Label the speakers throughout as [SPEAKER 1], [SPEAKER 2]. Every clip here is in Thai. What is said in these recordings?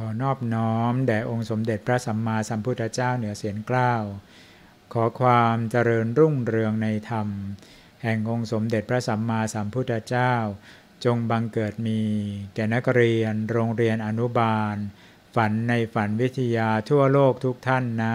[SPEAKER 1] ขอนอบน้อมแด่องค์สมเด็จพระสัมมาสัมพุทธเจ้าเหนือเสียงเกล้าขอความเจริญรุ่งเรืองในธรรม แห่งองค์สมเด็จพระสัมมาสัมพุทธเจ้า จงบังเกิดมี แก่นักเรียนโรงเรียนอนุบาล ฝันในฝันวิทยาทั่วโลกทุกท่านนะ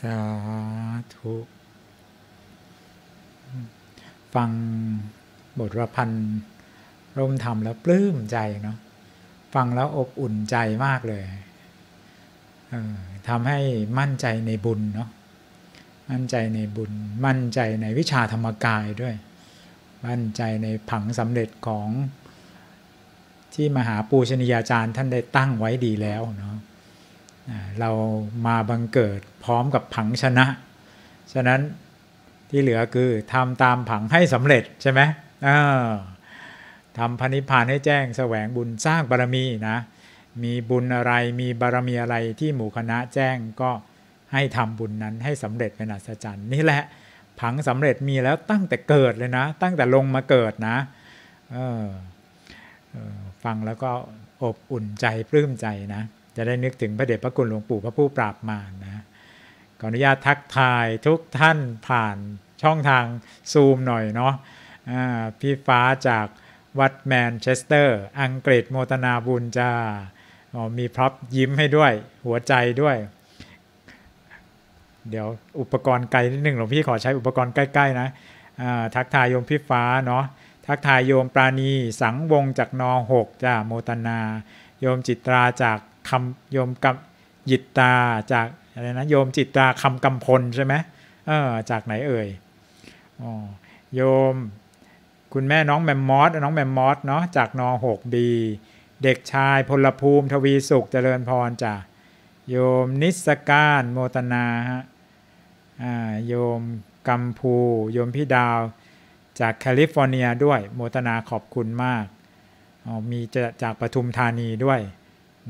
[SPEAKER 1] สาธุฟังบทประพันธ์ร่มธรรมแล้วปลื้มใจเนาะฟังแล้วอบอุ่นใจมากเลยเออทำให้มั่นใจในบุญเนาะมั่นใจในบุญ มั่นใจในวิชาธรรมกายด้วย มั่นใจในผังสำเร็จของ ที่มหาปูชนียาจารย์ท่านได้ตั้งไว้ดีแล้วเนาะเรามาบังเกิดพร้อมกับผังชนะ ฉะนั้นที่เหลือคือทำตามผังให้สำเร็จใช่ไหมทำพันิพานให้แจ้ง แสวงบุญสร้างบารมีนะ มีบุญอะไรมีบารมีอะไรที่หมู่คณะแจ้งก็ให้ทำบุญนั้นให้สำเร็จเป็นอัศจรรย์นี่แหละผังสำเร็จมีแล้วตั้งแต่เกิดเลยนะ ตั้งแต่ลงมาเกิดนะฟังแล้วก็อบอุ่นใจปลื้มใจนะจะได้นึกถึง พระเดชพระคุณหลวงปู่พระผู้ปราบมารนะขออนุญาตทักทายทุกท่านผ่านช่องทางซูมหน่อยเนาะพี่ฟ้าจากวัดแมนเชสเตอร์ อังกฤษโมตนาบุญจ้ามีพร็อพยิ้มให้ด้วยหัวใจด้วย เดี๋ยว อุปกรณ์ไกลนิดหนึ่งหลวงพี่ขอใช้อุปกรณ์ใกล้ ๆ นะทักทายโยมพี่ฟ้าเนาะ ทักทายโยมปราณีสังวงจากนอหกจ้าโมตนา โยมจิตราจากคำโยมกับจิตตาจากอะไรนะโยมจิตตาคำกำพลใช่ไหมเออจากไหนเอ่ยอโยมคุณแม่น้องแมมมอสน้องแมมมอสเนาะจากนอหกบีเด็กชายพลภูมิทวีสุขเจริญพรจ้ะโยมนิสการโมตนาฮะโยมกัมพูโยมพี่ดาวจากแคลิฟอร์เนียด้วย โมตนาขอบคุณมาก มีจากปทุมธานีด้วย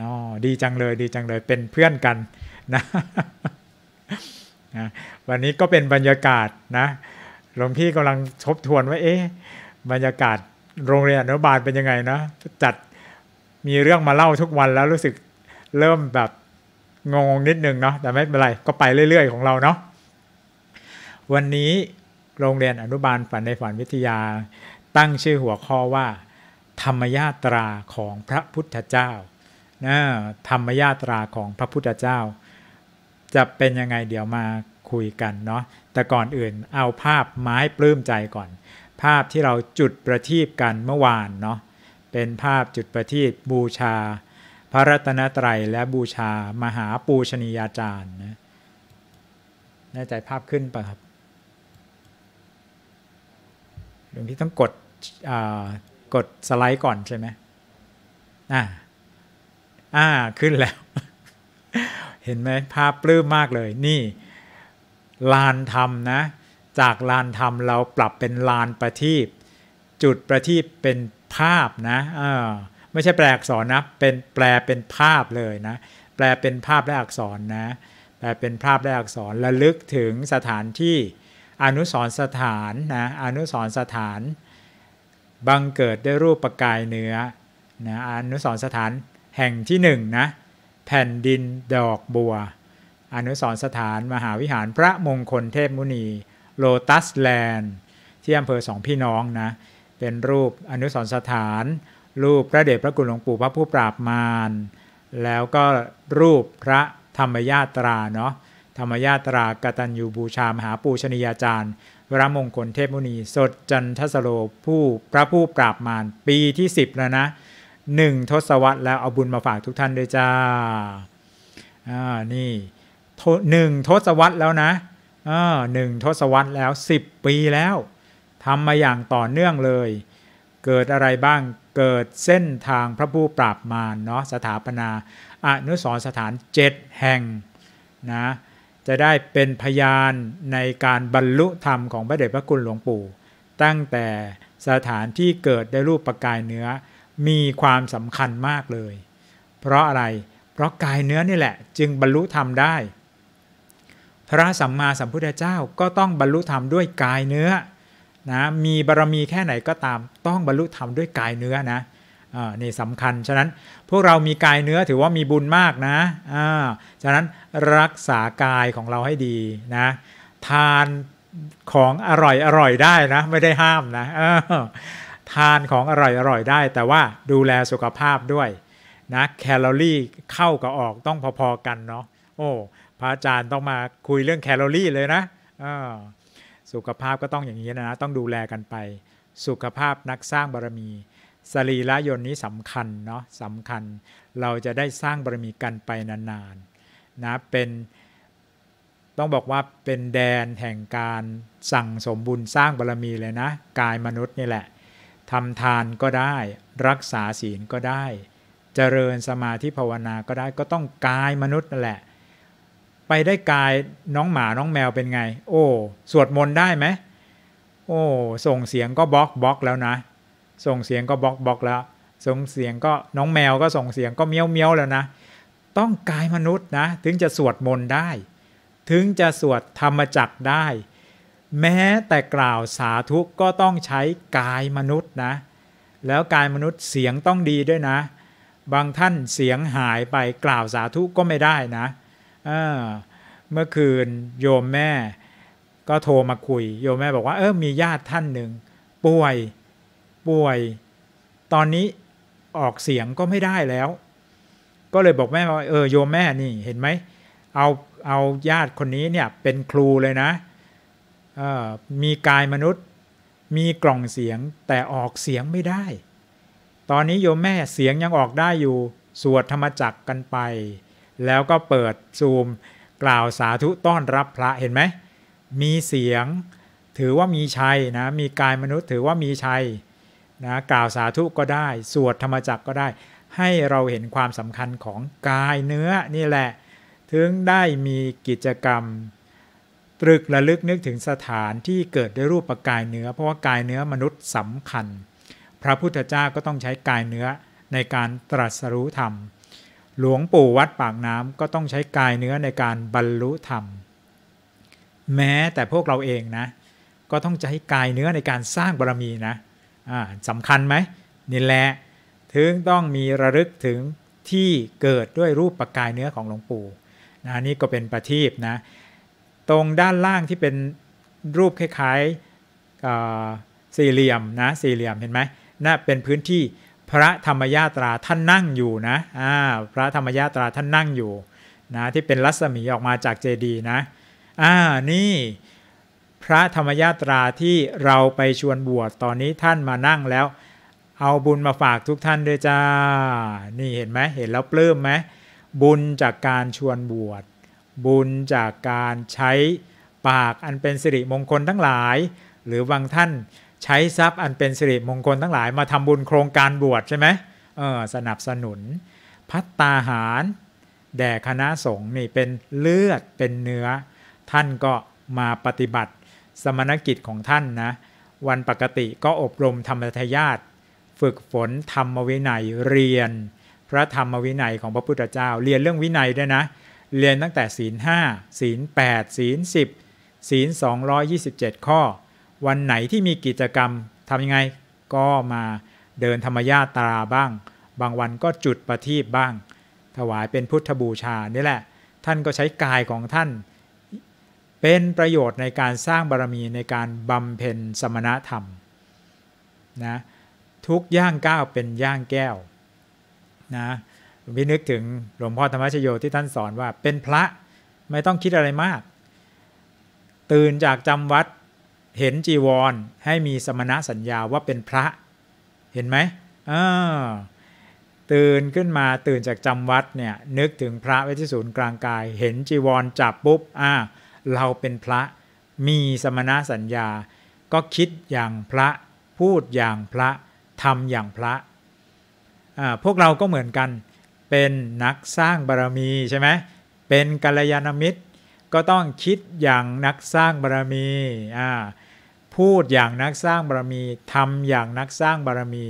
[SPEAKER 1] นาะดีจังเลย ดีจังเลย เป็นเพื่อนกันนะวันนี้ก็เป็นบรรยากาศนะหลวงพี่กำลังทบทวนว่าเอ๊ะบรรยากาศโรงเรียนอนุบาลเป็นยังไงนะจัด มีเรื่องมาเล่าทุกวันแล้วรู้สึกเริ่มแบบงงนิดนึงเนาะ แต่ไม่เป็นไร ก็ไปเรื่อยๆของเราเนาะ วันนี้โรงเรียนอนุบาลฝันในฝันวิทยา ตั้งชื่อหัวข้อว่า ธรรมญาตราของพระพุทธเจ้านะธรรมญาตราของพระพุทธเจ้า จะเป็นยังไงเดี๋ยวมาคุยกันเนาะแต่ก่อนอื่นเอาภาพมาให้ปลื้มใจก่อน ภาพที่เราจุดประทีปกันเมื่อวานเนาะเป็นภาพจุดประทีปบูชาพระรัตนตรัยและบูชามหาปูชนียาจารย์นะแน่ใจภาพขึ้นปะครับหลวงพี่ต้องกดกดสไลด์ก่อนใช่ไหมอ่าอ่า ขึ้นแล้วเห็นไหมภาพปลื้มมากเลยนี่ ลานธรรมนะ จากลานธรรมเราปรับเป็นลานประทีปจุดประทีปเป็นภาพนะเออไม่ใช่แปลอักษรนะเป็นแปลเป็นภาพเลยนะแปลเป็นภาพและอักษรนะแปลเป็นภาพและอักษรระลึกถึงสถานที่ อนุสรสถานนะอนุสรสถาน บังเกิดด้วยรูปประกายเนื้อนะอนุสรสถานแห่งที่หนึ่งนะแผ่นดินดอกบัว อนุสรสถานมหาวิหารพระมงคลเทพมุนี โลตัสแลนด์ที่อำเภอสองพี่น้องนะ เป็นรูปอนุสรสถาน รูปพระเดชพระกุลหลวงปู่พระผู้ปราบมารแล้วก็รูปพระธรรมญาตราเนาะธรรมญาตรากตัญญูบูชามหาปูชนียาจารย์พระมงคลเทพมุนี สดจันทสโลผู้พระผู้ปราบมารปีที่ 10แล้วนะหนึ่งทศวรรษแล้ว เอาบุญมาฝากทุกท่าน ด้วยจ้าอ่านี่หนึ่งทศวรรษแล้วนะอ่าหนึ่งทศวรรษแล้วสิบปีแล้วทำมาอย่างต่อเนื่องเลย เกิดอะไรบ้างเกิดเส้นทางพระผู้ปราบมารเนาะสถาปนา อนุสรสถานเจ็ดแห่งนะจะได้เป็นพยานในการบรรลุธรรมของพระเดชพระคุณหลวงปู่ ตั้งแต่สถานที่เกิดได้รูปประกายเนื้อมีความสำคัญมากเลย เพราะอะไรเพราะกายเนื้อนี่แหละ จึงบรรลุธรรมได้พระสัมมาสัมพุทธเจ้าก็ต้องบรรลุธรรมด้วยกายเนื้อนะมีบารรมีแค่ไหนก็ตามต้องบรรลุธรรมด้วยกายเนื้อนะนี่สำคัญฉะนั้นพวกเรามีกายเนื้อถือว่ามีบุญมากนะะฉะนั้นรักษากายของเราให้ดีนะ ทานของอร่อยอร่อยได้นะ ไม่ได้ห้ามนะทานของอร่อยอร่อยได้แต่ว่าดูแลสุขภาพด้วยนะแคลอรี่เข้ากับออกต้องพอๆกันเนาะโอ้พระอาจารย์ต้องมาคุยเรื่องแคลอรี่เลยนะสุขภาพก็ต้องอย่างนี้นะต้องดูแลกันไป สุขภาพนักสร้างบารมีสรีระยนนี้สำคัญเนาะสำคัญเราจะได้สร้างบารมีกันไปนานๆนะเป็นต้องบอกว่าเป็นแดนแห่งการสั่งสมบุญสร้างบารมีเลยนะกายมนุษย์นี่แหละทำทานก็ได้ รักษาศีลก็ได้ เจริญสมาธิภาวนาก็ได้ก็ต้องกายมนุษย์นั่นแหละ ไปได้กายน้องหมาน้องแมวเป็นไง โอ้ สวดมนต์ได้ไหมโอ้ ส่งเสียงก็บล็อกบล็อกแล้วนะ ส่งเสียงก็บล็อกบล็อกแล้ว ส่งเสียงก็น้องแมวก็ส่งเสียงก็เมี้ยวเมี้ยวแล้วนะต้องกายมนุษย์นะ ถึงจะสวดมนต์ได้ ถึงจะสวดธรรมจักได้แม้แต่กล่าวสาธุก็ต้องใช้กายมนุษย์นะ แล้วกายมนุษย์เสียงต้องดีด้วยนะ บางท่านเสียงหายไปกล่าวสาธุก็ไม่ได้นะเเมื่อคืนโยมแม่ก็โทรมาคุยโยมแม่บอกว่าเออมีญาติท่านหนึ่งป่วยป่วย ตอนนี้ออกเสียงก็ไม่ได้แล้ว ก็เลยบอกแม่ว่าเออโยมแม่นี่เห็นไหม เอาเอาญาติคนนี้เนี่ย เป็นครูเลยนะมีกายมนุษย์มีกล่องเสียงแต่ออกเสียงไม่ได้ ตอนนี้โยมแม่เสียงยังออกได้อยู่สวดธรรมจักกันไป แล้วก็เปิดซูม กล่าวสาธุต้อนรับพระเห็นไหมมีเสียงถือว่ามีชัยนะมีกายมนุษย์ถือว่ามีชัยนะกล่าวสาธุก็ได้ สวดธรรมจักก็ได้ ให้เราเห็นความสำคัญของกายเนื้อนี่แหละ ถึงได้มีกิจกรรมตรึกระลึกนึกถึงสถานที่เกิดด้วยรูปกายเนื้อเพราะว่ากายเนื้อมนุษย์สำคัญ พระพุทธเจ้าก็ต้องใช้กายเนื้อในการตรัสรู้ธรรม หลวงปู่วัดปากน้ำก็ต้องใช้กายเนื้อในการบรรลุธรรม แม้แต่พวกเราเองนะ ก็ต้องใช้กายเนื้อในการสร้างบารมีนะสำคัญไหมนี่แหละถึงต้องมีระลึกถึงที่เกิดด้วยรูปปกายเนื้อของหลวงปู่นะนี่ก็เป็นประทีปนะตรงด้านล่างที่เป็นรูปคล้ายๆสี่เหลี่ยมนะสี่เหลี่ยมเห็นไหมนั่นเป็นพื้นที่พระธรรมญาตราท่านนั่งอยู่นะอ่าพระธรรมญาตราท่านนั่งอยู่นะที่เป็นรัศมีออกมาจากเจดีนะอ่านี่พระธรรมญาตราที่เราไปชวนบวชตอนนี้ท่านมานั่งแล้ว เอาบุญมาฝากทุกท่านด้วยจ้านี่เห็นไหมเห็นแล้วปลื้มไหมบุญจากการชวนบวชบุญจากการใช้ปากอันเป็นสิริมงคลทั้งหลาย หรือบางท่านใช้ทรัพย์อันเป็นสิริมงคลทั้งหลายมาทำบุญโครงการบวชใช่ไหมเออสนับสนุนพัตตาหาร แด่คณะสงฆ์นี่เป็นเลือดเป็นเนื้อ ท่านก็มาปฏิบัติสมณกิจของท่านนะวันปกติก็อบรมธรรมทายาตฝึกฝนธรรมวินัยเรียน พระธรรมวินัยของพระพุทธเจ้าเรียนเรื่องวินัยด้วยนะเรียนตั้งแต่ศีล 5 ศีล 8 ศีล 10 ศีล 227 ข้อ วันไหนที่มีกิจกรรมทำยังไง ก็มาเดินธรรมญาตราบ้าง บางวันก็จุดประทีปบ้าง ถวายเป็นพุทธบูชานี่แหละ ท่านก็ใช้กายของท่าน เป็นประโยชน์ในการสร้างบารมีในการบำเพ็ญสมณธรรมนะทุกย่างก้าวเป็นย่างแก้วนะวินึกถึงหลวงพ่อธรรมชโยที่ท่านสอนว่าเป็นพระ ไม่ต้องคิดอะไรมาก ตื่นจากจำวัด เห็นจีวรให้มีสมณะสัญญาว่าเป็นพระเห็นไหม ตื่นขึ้นมาตื่นจากจำวัดเนี่ย นึกถึงพระไว้ที่ศูนย์กลางกาย เห็นจีวรจับปุ๊บอ่าเราเป็นพระ มีสมณะสัญญา ก็คิดอย่างพระพูดอย่างพระทำอย่างพระอ่าพวกเราก็เหมือนกันเป็นนักสร้างบารรมีใช่ไหมเป็นกัลยาณมิตร ก็ต้องคิดอย่างนักสร้างบารรมีอ่าพูดอย่างนักสร้างบารรมีทำอย่างนักสร้างบารรมี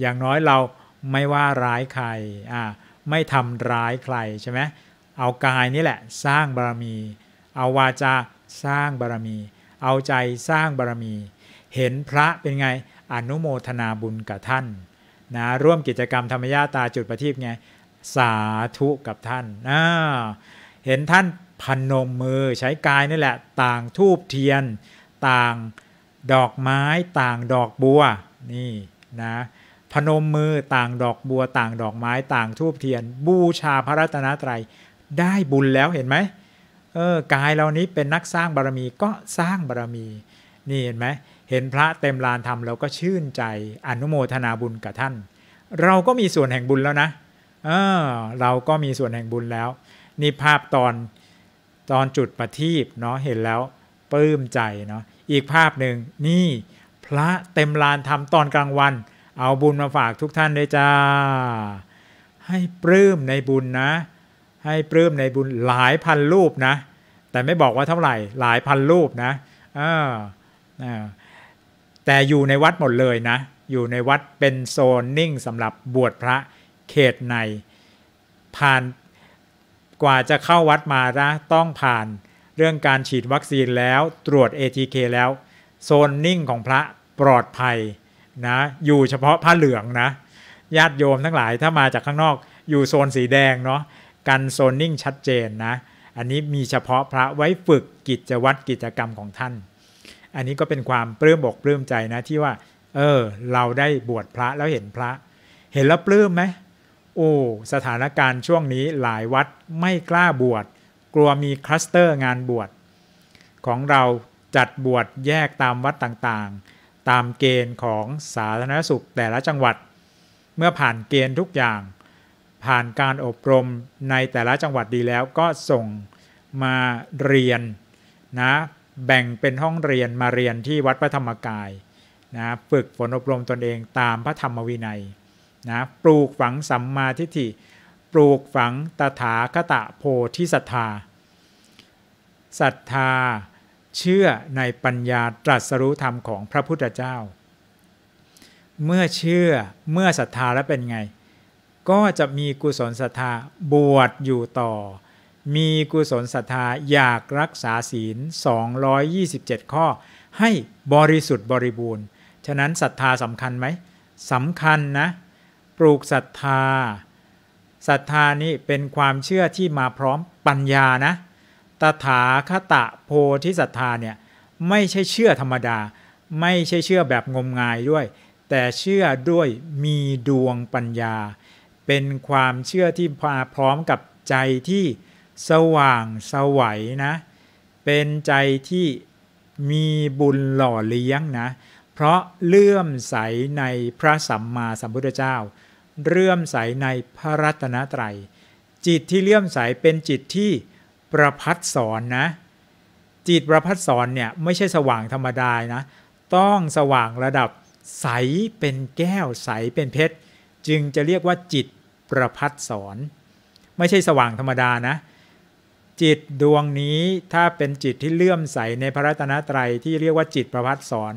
[SPEAKER 1] อย่างน้อยเราไม่ว่าร้ายใครอ่าไม่ทำร้ายใครใช่ไหมเอากายนี่แหละสร้างบารรมี เอาวาจาสร้างบารรมี เอาใจสร้างบารรมี เห็นพระเป็นไง อนุโมทนาบุญกับท่านนะร่วมกิจกรรมธรรมญาตาจุดประทีปไงสาธุ กับท่าน เห็นท่านพนมมือใช้กายนี่แหละต่างทูบเทียน ต่างดอกไม้ต่างดอกบัวนี่นะพนมมือต่างดอกบัว ต่างดอกไม้ ต่างทูบเทียน บูชาพระรัตนตรัยได้บุญแล้วเห็นไหมเออกายเหล่านี้เป็นนักสร้างบารมีก็สร้างบารมี นี่เห็นไหมเห็นพระเต็มลานธรรมเราก็ชื่นใจอนุโมทนาบุญกับท่าน เราก็มีส่วนแห่งบุญแล้วนะเออเราก็มีส่วนแห่งบุญแล้ว นี่ภาพตอนตอนจุดประทีปเนาะเห็นแล้วปลื้มใจเนาะอีกภาพหนึ่งนี่พระเต็มลานทำตอนกลางวัน เอาบุญมาฝากทุกท่านเลยจ้า ให้ปลื้มในบุญนะให้ปลื้มในบุญหลายพันรูปนะแต่ไม่บอกว่าเท่าไหร่หลายพันรูปนะเออแต่อยู่ในวัดหมดเลยนะอยู่ในวัดเป็นโซนนิ่งสำหรับบวชพระเขตในผ่านกว่าจะเข้าวัดมานะต้องผ่านเรื่องการฉีดวัคซีนแล้วตรวจ ATK แล้ว โซนนิ่งของพระปลอดภัยนะอยู่เฉพาะผ้าเหลืองนะ ญาติโยมทั้งหลายถ้ามาจากข้างนอก อยู่โซนสีแดงเนาะกันโซนนิ่งชัดเจนนะ อันนี้มีเฉพาะพระไว้ฝึกกิจวัตรกิจกรรมของท่าน อันนี้ก็เป็นความปลื้มอกปลื้มใจนะที่ว่าเออเราได้บวชพระแล้วเห็นพระ เห็นแล้วปลื้มไหมโอ้สถานการณ์ช่วงนี้หลายวัดไม่กล้าบวชกลัวมีคลัสเตอร์งานบวชของเราจัดบวชแยกตามวัดต่างๆ ตามเกณฑ์ของสาธารณสุขแต่ละจังหวัด เมื่อผ่านเกณฑ์ทุกอย่าง ผ่านการอบรมในแต่ละจังหวัดดีแล้วก็ส่งมาเรียนนะแบ่งเป็นห้องเรียนมาเรียนที่วัดพระธรรมกายนะฝึกฝนอบรมตนเองตามพระธรรมวินัยนะปลูกฝังสัมมาทิฏฐิปลูกฝังตถาคตะโพธิศรัทธาศรัทธาเชื่อในปัญญาตรัสรู้ธรรมของพระพุทธเจ้า เมื่อเชื่อเมื่อศรัทธาแล้วเป็นไง ก็จะมีกุศลศรัทธาบวชอยู่ต่อ มีกุศลศรัทธาอยากรักษาศีล 227 ข้อ ให้บริสุทธิ์บริบูรณ์ ฉะนั้นศรัทธาสำคัญไหมสำคัญนะปลูกศรัทธาศรัทธานี้เป็นความเชื่อที่มาพร้อมปัญญานะ ตถาคตะโพธิศรัทธา เนี่ย ไม่ใช่เชื่อธรรมดาไม่ใช่เชื่อแบบงมงายด้วย แต่เชื่อด้วยมีดวงปัญญา เป็นความเชื่อที่มาพร้อมกับใจที่สว่างสวัยนะเป็นใจที่มีบุญหล่อเลี้ยงนะ เพราะเลื่อมใสในพระสัมมาสัมพุทธเจ้าเลื่อมใสในพระรัตนตรัยจิตที่เลื่อมใสเป็นจิตที่ประพัดสอนนะ จิตประพัดสอนเนี่ยไม่ใช่สว่างธรรมดานะ ต้องสว่างระดับใสเป็นแก้วใสเป็นเพชร จึงจะเรียกว่าจิตประพัดสอนไม่ใช่สว่างธรรมดานะจิตดวงนี้ถ้าเป็นจิตที่เลื่อมใสในพระรัตนตรัยที่เรียกว่าจิตประพัดสอน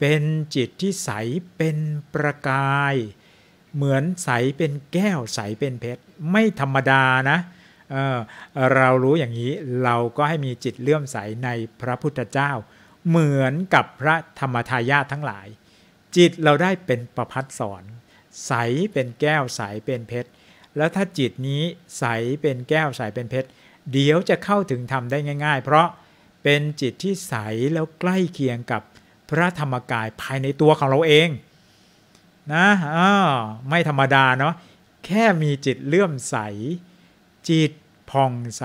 [SPEAKER 1] เป็นจิตที่ใสเป็นประกายเหมือนใสเป็นแก้วใสเป็นเพชรไม่ธรรมดานะเเรารู้อย่างนี้เราก็ให้มีจิตเลื่อมใสในพระพุทธเจ้า เหมือนกับพระธรรมทายาททั้งหลาย จิตเราได้เป็นประพัดสอนใสเป็นแก้วใสเป็นเพชรแล้วถ้าจิตนี้ใสเป็นแก้วใสเป็นเพชรเดี๋ยวจะเข้าถึงธรรมได้ง่ายๆ เพราะเป็นจิตที่ใสแล้วใกล้เคียงกับพระธรรมกายภายในตัวของเราเองนะออไม่ธรรมดาเนาะ แค่มีจิตเลื่อมใส จิตผ่องใส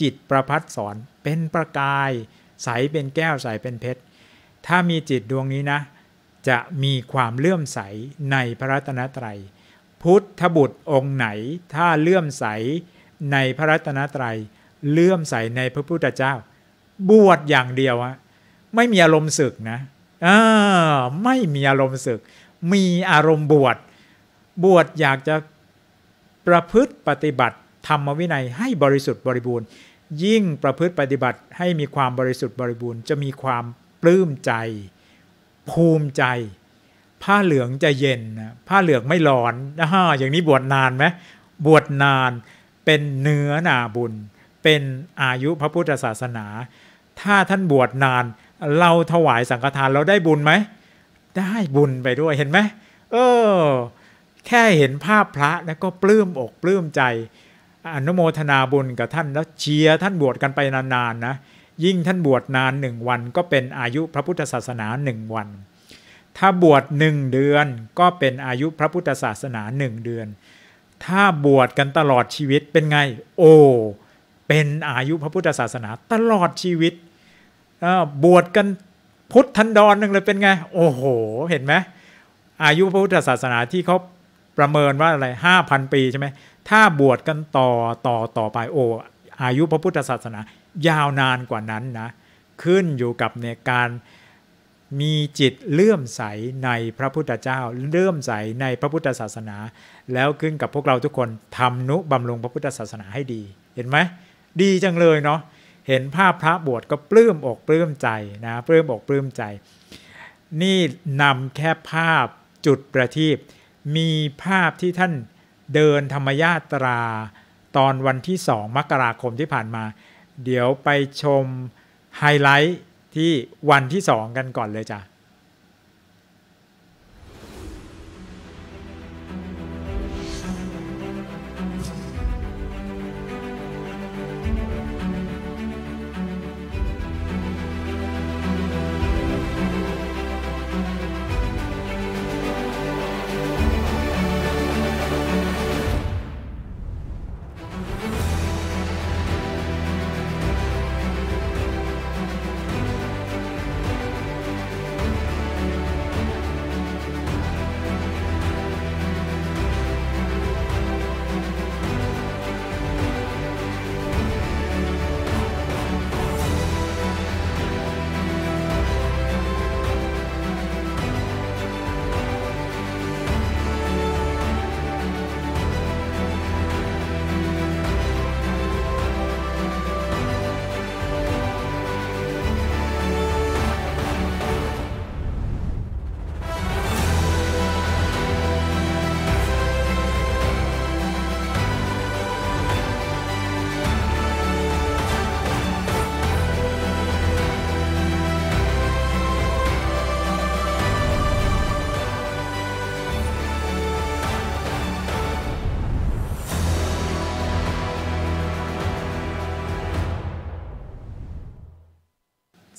[SPEAKER 1] จิตประพัดสอน เป็นประกาย ใสเป็นแก้วใสเป็นเพชร ถ้ามีจิตดวงนี้นะ จะมีความเลื่อมใสในพระรัตนตรัย พุทธบุตรองค์ไหน ถ้าเลื่อมใสในพระรัตนตรัย เลื่อมใสในพระพุทธเจ้า บวชอย่างเดียวอะไม่มีอารมณ์ศึกนะอ่าไม่มีอารมณ์ศึกมีอารมณ์บวช บวชอยากจะประพฤติปฏิบัติธรรมวินัยให้บริสุทธิ์บริบูรณ์ ยิ่งประพฤติปฏิบัติให้มีความบริสุทธิ์บริบูรณ์ จะมีความปลื้มใจภูมิใจ ผ้าเหลืองจะเย็นนะผ้าเหลืองไม่ร้อนอฮาอย่างนี้บวชนานไหมบวชนานเป็นเนื้อนาบุญ เป็นอายุพระพุทธศาสนา ถ้าท่านบวชนานเราถวายสังฆทานเราได้บุญไหมได้บุญไปด้วยเห็นไหมเออแค่เห็นภาพพระแล้วก็ปลื้มอกปลื้มใจอนุโมทนาบุญกับท่านแล้วเชียร์ท่านบวชกันไปนานๆนะยิ่งท่านบวชนานหนึ่งวันก็เป็นอายุพระพุทธศาสนาหนึ่งวัน ถ้าบวชหนึ่งเดือนก็เป็นอายุพระพุทธศาสนาหนึ่งเดือน ถ้าบวชกันตลอดชีวิตเป็นไง โอเป็นอายุพระพุทธศาสนาตลอดชีวิตบวชกันพุทธันดรหนึ่งเลยเป็นไงโอ้โหเห็นไหม อายุพระพุทธศาสนาที่เขาประเมินว่าอะไรห้าพันปีใช่ไหมถ้าบวชกันต่อต่อต่อไป โอ้อายุพระพุทธศาสนา ยาวนานกว่านั้นนะ ขึ้นอยู่กับเนี่ยการมีจิตเลื่อมใสในพระพุทธเจ้าเลื่อมใสในพระพุทธศาสนา แล้วขึ้นกับพวกเราทุกคนทำนุบำรุงพระพุทธศาสนาให้ดี เห็นไหมดีจังเลยเนาะเห็นภาพพระบวชก็ปลื้มอกปลื้มใจนะปลื้มอกปลื้มใจ นี่นำแค่ภาพจุดประทีปมีภาพที่ท่านเดินธรรมญาตรา ตอนวันที่สองมกราคมที่ผ่านมา เดี๋ยวไปชมไฮไลท์ที่วันที่สองกันก่อนเลยจ้ะ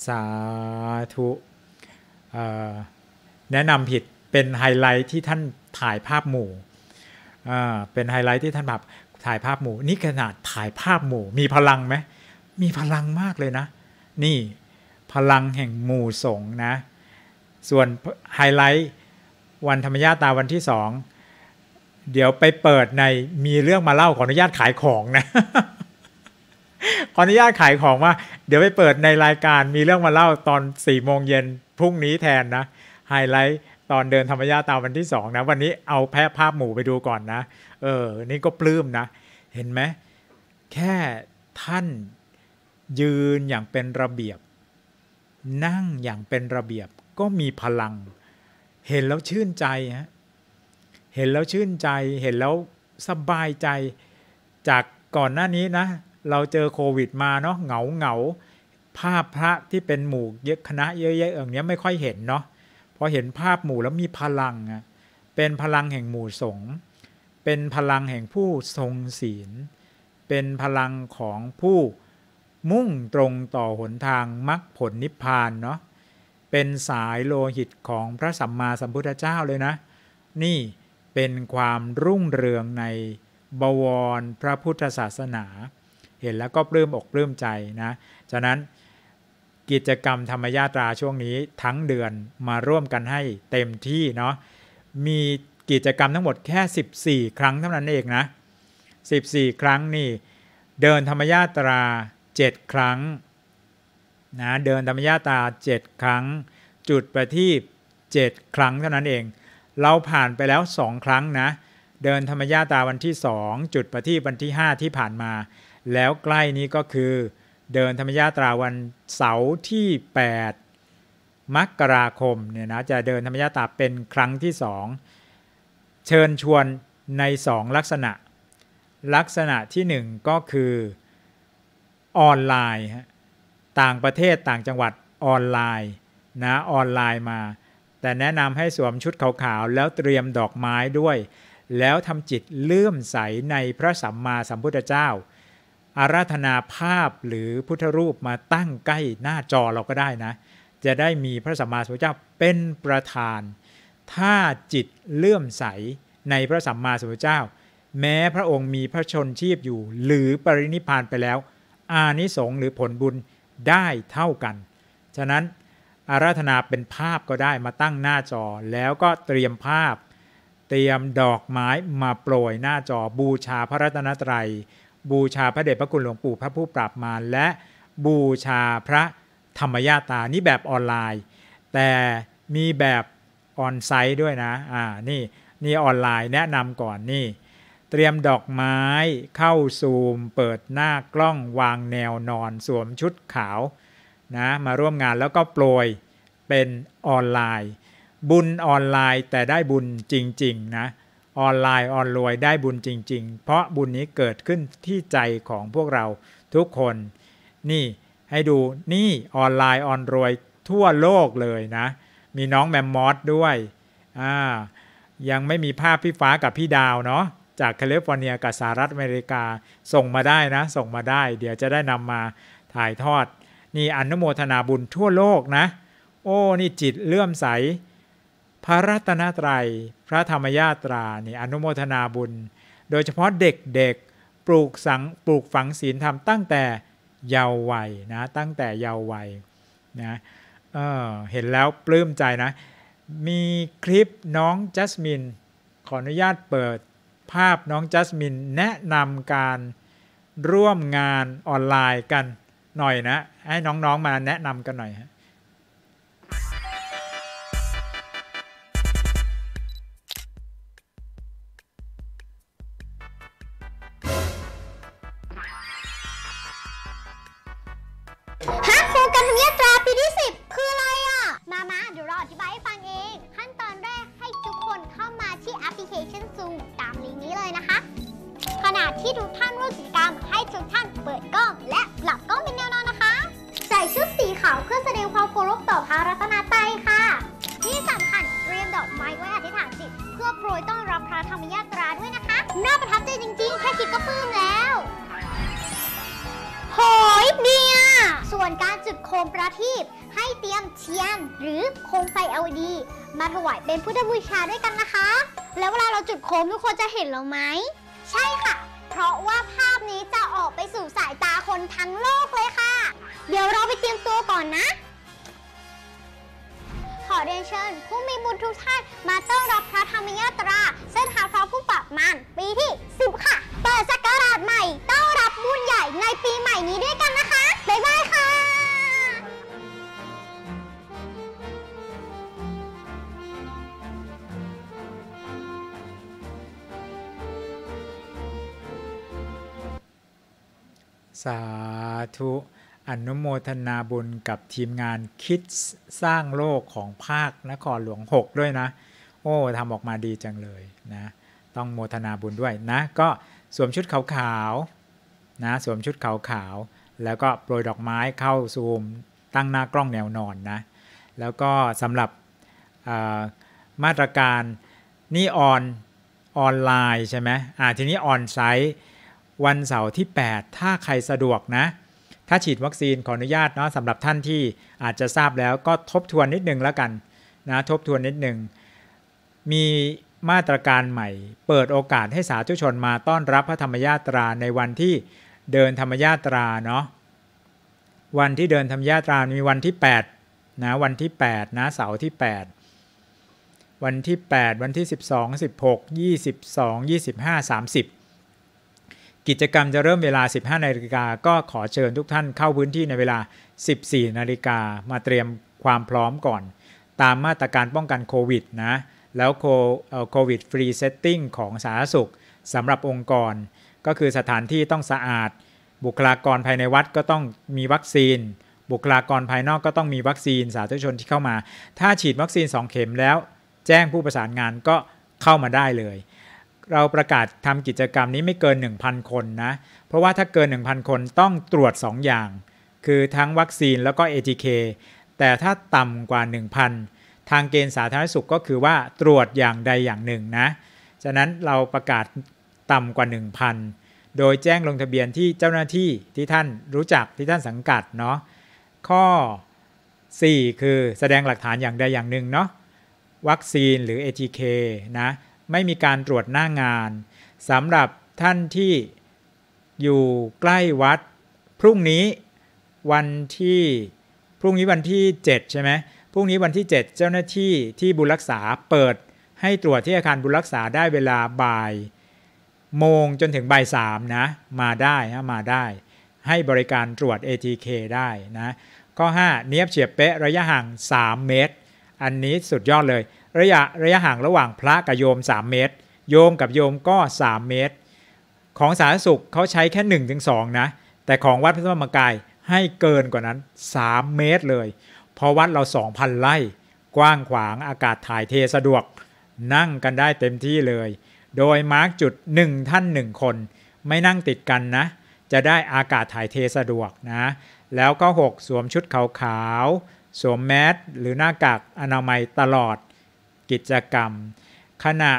[SPEAKER 1] สาธุแนะนำผิดเป็นไฮไลท์ที่ท่านถ่ายภาพหมู่เป็นไฮไลท์ที่ท่านแบบถ่ายภาพหมู่นี่ขนาดถ่ายภาพหมู่มีพลังไหมมีพลังมากเลยนะ นี่ พลังแห่งหมู่สงนะ ส่วนไฮไลท์วันธรรมญาตาวันที่สองเดี๋ยวไปเปิดในมีเรื่องมาเล่าขออนุญาตขายของนะขออนุญาตขายของว่าเดี๋ยวไปเปิดในรายการมีเรื่องมาเล่าตอนสี่โมงเย็นพรุ่งนี้แทนนะไฮไลท์ตอนเดินธรรมยาตาวันที่สองนะ วันนี้เอาแพะภาพหมูไปดูก่อนนะเออ นี่ก็ปลื้มนะ เห็นไหม แค่ท่านยืนอย่างเป็นระเบียบ นั่งอย่างเป็นระเบียบ ก็มีพลัง เห็นแล้วชื่นใจฮะเห็นแล้วชื่นใจ เห็นแล้วสบายใจจากก่อนหน้านี้นะเราเจอโควิดมาเนาะเหงาเหงาภาพพระที่เป็นหมู่เยอะคณะเยอะๆอย่างเนี้ยไม่ค่อยเห็นเนาะพอเห็นภาพหมู่แล้วมีพลังอะเป็นพลังแห่งหมู่สงฆ์เป็นพลังแห่งผู้ทรงศีล เป็นพลังของผู้มุ่งตรงต่อหนทางมรรคผลนิพพานเนาะเป็นสายโลหิตของพระสัมมาสัมพุทธเจ้าเลยนะ นี่เป็นความรุ่งเรืองในบวรพระพุทธศาสนาเห็นแล้วก็ปลื้มอกปลื้มใจนะฉะนั้นกิจกรรมธรรมยาตราช่วงนี้ทั้งเดือนมาร่วมกันให้เต็มที่เนาะ มีกิจกรรมทั้งหมดแค่ 14 ครั้งเท่านั้นเองนะ14 ครั้งนี่เดินธรรมยาตรา 7 ครั้งนะ เดินธรรมยาตรา 7 ครั้ง จุดประทีป7ครั้งเท่านั้นเอง เราผ่านไปแล้ว 2 ครั้งนะเดินธรรมยาตาวันที่ 2 จุดประทีปวันที่ 5 ที่ผ่านมาแล้วใกล้นี้ก็คือเดินธรรมยาตราวันเสาร์ที่ 8มกราคมเนี่ยนะจะเดินธรรมยาตราเป็นครั้งที่ 2 เชิญชวนใน 2 ลักษณะ ลักษณะที่ 1 ก็คือออนไลน์ต่างประเทศต่างจังหวัดออนไลน์นะออนไลน์มาแต่แนะนำให้สวมชุดขาวๆแล้วเตรียมดอกไม้ด้วย แล้วทำจิตเลื่อมใสในพระสัมมาสัมพุทธเจ้าอาราธนาภาพหรือพุทธรูปมาตั้งใกล้หน้าจอเราก็ได้นะ จะได้มีพระสัมมาสัมพุทธเจ้าเป็นประธาน ถ้าจิตเลื่อมใส ในพระสัมมาสัมพุทธเจ้า แม้พระองค์มีพระชนชีพอยู่ หรือปรินิพานไปแล้ว อานิสงส์หรือผลบุญได้เท่ากัน ฉะนั้นอาราธนาเป็นภาพก็ได้มาตั้งหน้าจอแล้วก็เตรียมภาพ เตรียมดอกไม้มาโปรยหน้าจอบูชาพระรัตนตรัยบูชาพระเดชพระคุณหลวงปู่พระผู้ปราบมารและบูชาพระธรรมญาตานี่แบบออนไลน์ แต่มีแบบออนไซต์ด้วยนะ อ่า นี่ นี่ ออนไลน์แนะนำก่อนนี่ เตรียมดอกไม้เข้าซูมเปิดหน้ากล้องวางแนวนอนสวมชุดขาวนะมาร่วมงานแล้วก็โปรย เป็นออนไลน์ บุญออนไลน์แต่ได้บุญจริง ๆนะออนไลน์ออนรวยได้บุญจริง ๆ เพราะบุญนี้เกิดขึ้นที่ใจของพวกเราทุกคน นี่ให้ดูนี่ออนไลน์ออนรวยทั่วโลกเลยนะ มีน้องแมมมอสด้วยอ่ายังไม่มีภาพพี่ฟ้ากับพี่ดาวเนาะจากแคลิฟอร์เนียกับสหรัฐอเมริกาส่งมาได้นะ ส่งมาได้ เดี๋ยวจะได้นำมาถ่ายทอด นี่อนุโมทนาบุญทั่วโลกนะ โอ้นี่จิตเลื่อมใสพระรัตนตรยัยพระธรรมญาตรานี่อนุโมทนาบุญ โดยเฉพาะเด็กๆปลูกสังปลูกฝังศีลธรรมตั้งแต่เยาว์วัยนะตั้งแต่เยาว์วัยนะเเห็นแล้วปลื้มใจนะมีคลิปน้องจัสมินขออนุญาตเปิดภาพน้องจัสมินแนะนำการร่วมงานออนไลน์กันหน่อยนะให้น้องๆมาแนะนำกันหน่อยฮะ
[SPEAKER 2] นาที่ทุกท่านร่วมกิจกรรมให้ทุกท่านเปิดกล้องและหลับกล้องเป็นแนวนอนนะคะ ใส่ชุดสีขาวเพื่อแสดงความเคารพต่อพระรัตนตรัยค่ะ ที่สำคัญเตรียมดอกไม้ไว้อธิษฐานจิตเพื่อโปรยต้อนรับพระธรรมยาตราด้วยนะคะน่าประทับใจจริงๆ แค่คิดก็ปลื้มแล้วโหยเบียส่วนการจุดโคมประทีปให้เตรียมเทียนหรือโคมไฟ LED มาถวายเป็นพุทธบูชาด้วยกันนะคะ แล้วเวลาเราจุดโคมทุกคนจะเห็นเราไหมใช่ค่ะ เพราะว่าภาพนี้จะออกไปสู่สายตาคนทั้งโลกเลยค่ะ เดี๋ยวเราไปเตรียมตัวก่อนนะ ขอเรียนเชิญผู้มีบุญทุกท่านมาต้อนรับพระธรรมยาตรา เส้นทางพระผู้ปรับมันปีที่ 10 ค่ะ เปิดสักการะใหม่ต้อนรับบุญใหญ่ในปีใหม่นี้ด้วยกันนะคะ บ๊ายบายค่ะ
[SPEAKER 1] สาธุ อนุโมทนาบุญกับทีมงานคิดสร้างโลกของภาคนครหลวง 6 ด้วยนะ โอ้ทำออกมาดีจังเลยนะ ต้องโมทนาบุญด้วยนะ ก็สวมชุดขาวๆนะ สวมชุดขาวๆแล้วก็โปรยดอกไม้เข้าซูมตั้งหน้ากล้องแนวนอนนะ แล้วก็สำหรับมาตรการนี่ออน ออนไลน์ใช่ไหมอ่า ทีนี้ ออนไซต์วันเสาร์ที่ 8 ถ้าใครสะดวกนะถ้าฉีดวัคซีนขออนุญาตเนาะสำหรับท่านที่อาจจะทราบแล้วก็ทบทวนนิดนึงแล้วกันนะทบทวนนิดนึงมีมาตรการใหม่ เปิดโอกาสให้สาธุชนมาต้อนรับพระธรรมญาตราในวันที่เดินธรรมญาตราเนาะวันที่เดินธรรมญาตรามีวันที่8นะวันที่8นะเสาร์ที่ 8 วันที่ 8 วันที่ 12 16 22 25 30กิจกรรมจะเริ่มเวลา 15 นาฬิกา ก็ขอเชิญทุกท่านเข้าพื้นที่ในเวลา 14 นาฬิกา มาเตรียมความพร้อมก่อน ตามมาตรการป้องกันโควิด นะ แล้วโควิด ฟรีเซตติ้งของสาธารณสุขสำหรับองค์กร ก็คือสถานที่ต้องสะอาด บุคลากรภายในวัดก็ต้องมีวัคซีน บุคลากรภายนอกก็ต้องมีวัคซีน สาธารณชนที่เข้ามา ถ้าฉีดวัคซีน2เข็มแล้วแจ้งผู้ประสานงานก็เข้ามาได้เลยเราประกาศทำกิจกรรมนี้ไม่เกิน 1,000 คนนะ เพราะว่าถ้าเกิน 1,000 คนต้องตรวจ 2 อย่าง คือทั้งวัคซีนแล้วก็ ATK แต่ถ้าต่ำกว่า 1,000 ทางเกณฑ์สาธารณสุขก็คือว่าตรวจอย่างใดอย่างหนึ่งนะ ฉะนั้นเราประกาศต่ำกว่า 1,000 โดยแจ้งลงทะเบียนที่เจ้าหน้าที่ที่ท่านรู้จักที่ท่านสังกัดเนาะ ข้อ 4 คือแสดงหลักฐานอย่างใดอย่างหนึ่งเนาะ วัคซีนหรือ ATK นะไม่มีการตรวจหน้างานสำหรับท่านที่อยู่ใกล้วัด พรุ่งนี้วันที่พรุ่งนี้วันที่7ใช่ไหมพรุ่งนี้วันที่ 7 เจ้าหน้าที่ที่บุรักษาเปิดให้ตรวจที่อาคารบุรักษาได้เวลาบ่าย โมงจนถึงบ่ายสามนะมาได้ฮะมาได้ ให้บริการตรวจ ATK ได้นะข้อ 5 เนียบเฉียบเป๊ะระยะห่าง3 เมตร อันนี้สุดยอดเลยระยะระยะห่างระหว่างพระกับโยม 3 เมตร โยมกับโยมก็ 3 เมตร ของสาธารณสุขเขาใช้แค่1นถึงสนะ แต่ของวัดพระธรรมกายให้เกินกว่านั้น 3 เมตรเลยเพราะวัดเรา 2,000ไร่กว้างขวางอากาศถ่ายเทสะดวก นั่งกันได้เต็มที่เลย โดยมาร์กจุด 1 ท่าน 1 คน ไม่นั่งติดกันนะ จะได้อากาศถ่ายเทสะดวกนะแล้วก็ 6 สวมชุดขาวๆสวมแมสหรือหน้ากากอนามัยตลอดกิจกรรม ขณะ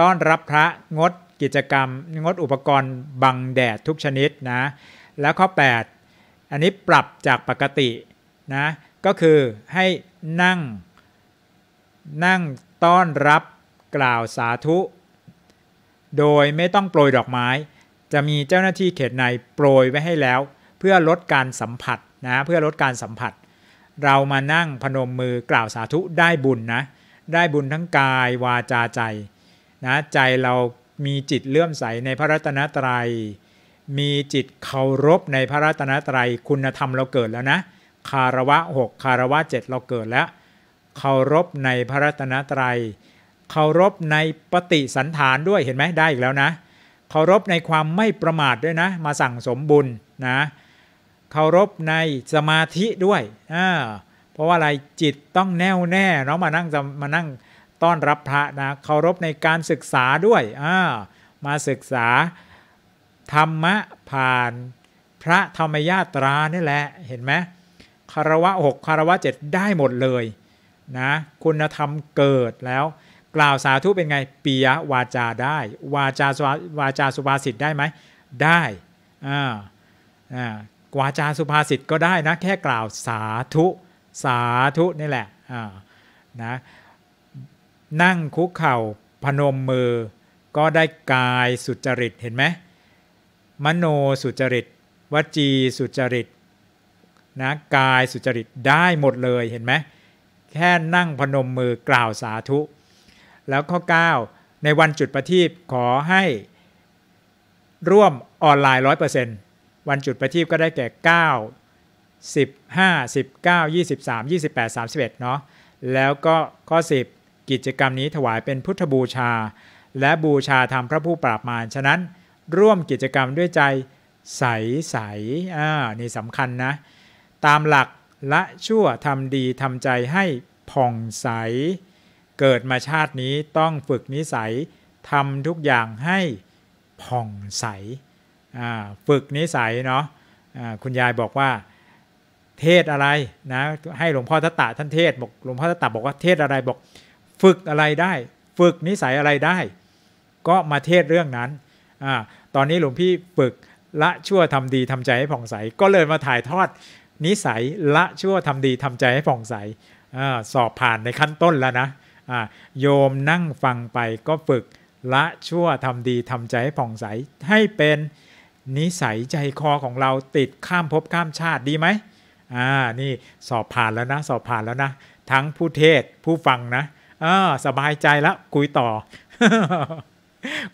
[SPEAKER 1] ต้อนรับพระงดกิจกรรม งดอุปกรณ์บังแดดทุกชนิดนะแล้วข้อ 8 อันนี้ปรับจากปกตินะก็คือให้นั่ง นั่งต้อนรับกล่าวสาธุ โดยไม่ต้องโปรยดอกไม้ จะมีเจ้าหน้าที่เขตในโปรยไว้ให้แล้ว เพื่อลดการสัมผัสนะเพื่อลดการสัมผัส เรามานั่งพนมมือกล่าวสาธุได้บุญนะได้บุญทั้งกายวาจาใจนะใจเรามีจิตเลื่อมใสในพระรัตนตรยัย มีจิตเคารพในพระรัตนตรัยคุณธรรมเราเกิดแล้วนะ คารวะหกคารวะเจ็ดเราเกิดแล้วเคารพในพระรัตนตรยัย เคารพในปฏิสันฐานด้วยเห็นไหมได้อีกแล้วนะ เคารพในความไม่ประมาทด้วยนะ มาสั่งสมบุญนะ เคารพในสมาธิด้วยอ่าเพราะว่าอะไรจิตต้องแน่วแน่เนาะมานั่งมานั่งต้อนรับพระนะเคารพในการศึกษาด้วยอ่ามาศึกษา ธรรมะ ผ่านพระธรรมญาตรานี่แหละเห็นไหมคารวะหกคารวะเจ็ดได้หมดเลยนะคุณธรรมเกิดแล้ว กล่าวสาธุเป็นไงปียวาจาได้ วาจาวาจา สุภาษิตได้ไหมได้อ่าอ่าวาจาสุภาษิตก็ได้นะแค่กล่าวสาธุสาธุนี่แหละนะนั่งคุกเข่าพนมมือก็ได้กายสุจริตเห็นไหมมโนสุจริต วจีสุจริตนะกายสุจริตได้หมดเลยเห็นไหมแค่นั่งพนมมือกล่าวสาธุ แล้วข้อ 9 ในวันจุดประทีปขอให้ร่วมออนไลน์ 100%วันจุดประทีปก็ได้แก่ 9 15 19 23 28 31เนาะแล้วก็ข้อ10 กิจกรรมนี้ถวายเป็นพุทธบูชา และบูชาธรรมพระผู้ปราบมารฉะนั้นร่วมกิจกรรมด้วยใจใสใสอ่านี่สำคัญนะ ตามหลักละชั่วทำดีทำใจให้ผ่องใส เกิดมาชาตินี้ต้องฝึกนิสัยทำทุกอย่างให้ผ่องใส ฝึกนิสัยเนาะะคุณยายบอกว่าเทศอะไรนะ ให้หลวงพ่อทัตตะท่านเทศบอกหลวงพ่อทัตตะบอกว่าเทศอะไรบอก ฝึกอะไรได้ ฝึกนิสัยอะไรได้ ก็มาเทศเรื่องนั้นอ่าตอนนี้หลวงพี่ฝึก ละชั่วทำดีทำใจ ให้ผ่องใส ก็เลยมาถ่ายทอดนิสัยละชั่วทำดีทำใจ ให้ผ่องใสอสอบผ่านในขั้นต้นแล้วนะะโยมนั่งฟังไปก็ฝึก ละชั่วทำดีทำใจให้ผ่องใส ให้เป็นนิสัยใจคอของเราติดข้ามภพข้ามชาติดีไหมอ่านี่สอบผ่านแล้วนะสอบผ่านแล้วนะ ทั้งผู้เทศผู้ฟังนะอ่าสบายใจแล้วคุยต่อ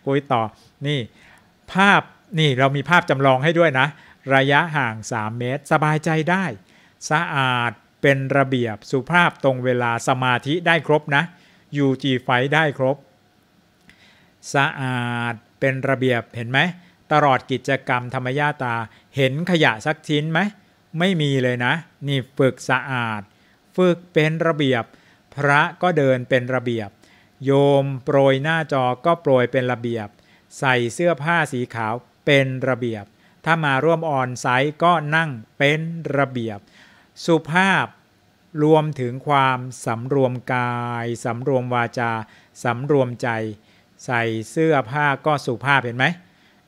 [SPEAKER 1] คุยต่อนี่ ภาพนี่เรามีภาพจำลองให้ด้วยนะ ระยะห่าง 3 เมตรสบายใจได้ สะอาดเป็นระเบียบสุภาพตรงเวลาสมาธิได้ครบนะยูจีไฟได้ครบ สะอาดเป็นระเบียบเห็นไหม ตลอดกิจกรรมธรรมญาตาเห็นขยะสักชิ้นไหมไม่มีเลยนะ นี่ฝึกสะอาด ฝึกเป็นระเบียบ พระก็เดินเป็นระเบียบ โยมโปรยหน้าจอก็โปรยเป็นระเบียบ ใส่เสื้อผ้าสีขาวเป็นระเบียบ ถ้ามาร่วมออนไซต์ก็นั่งเป็นระเบียบ สุภาพ รวมถึงความสำรวมกาย สำรวมวาจา สำรวมใจ ใส่เสื้อผ้าก็สุภาพเห็นไหม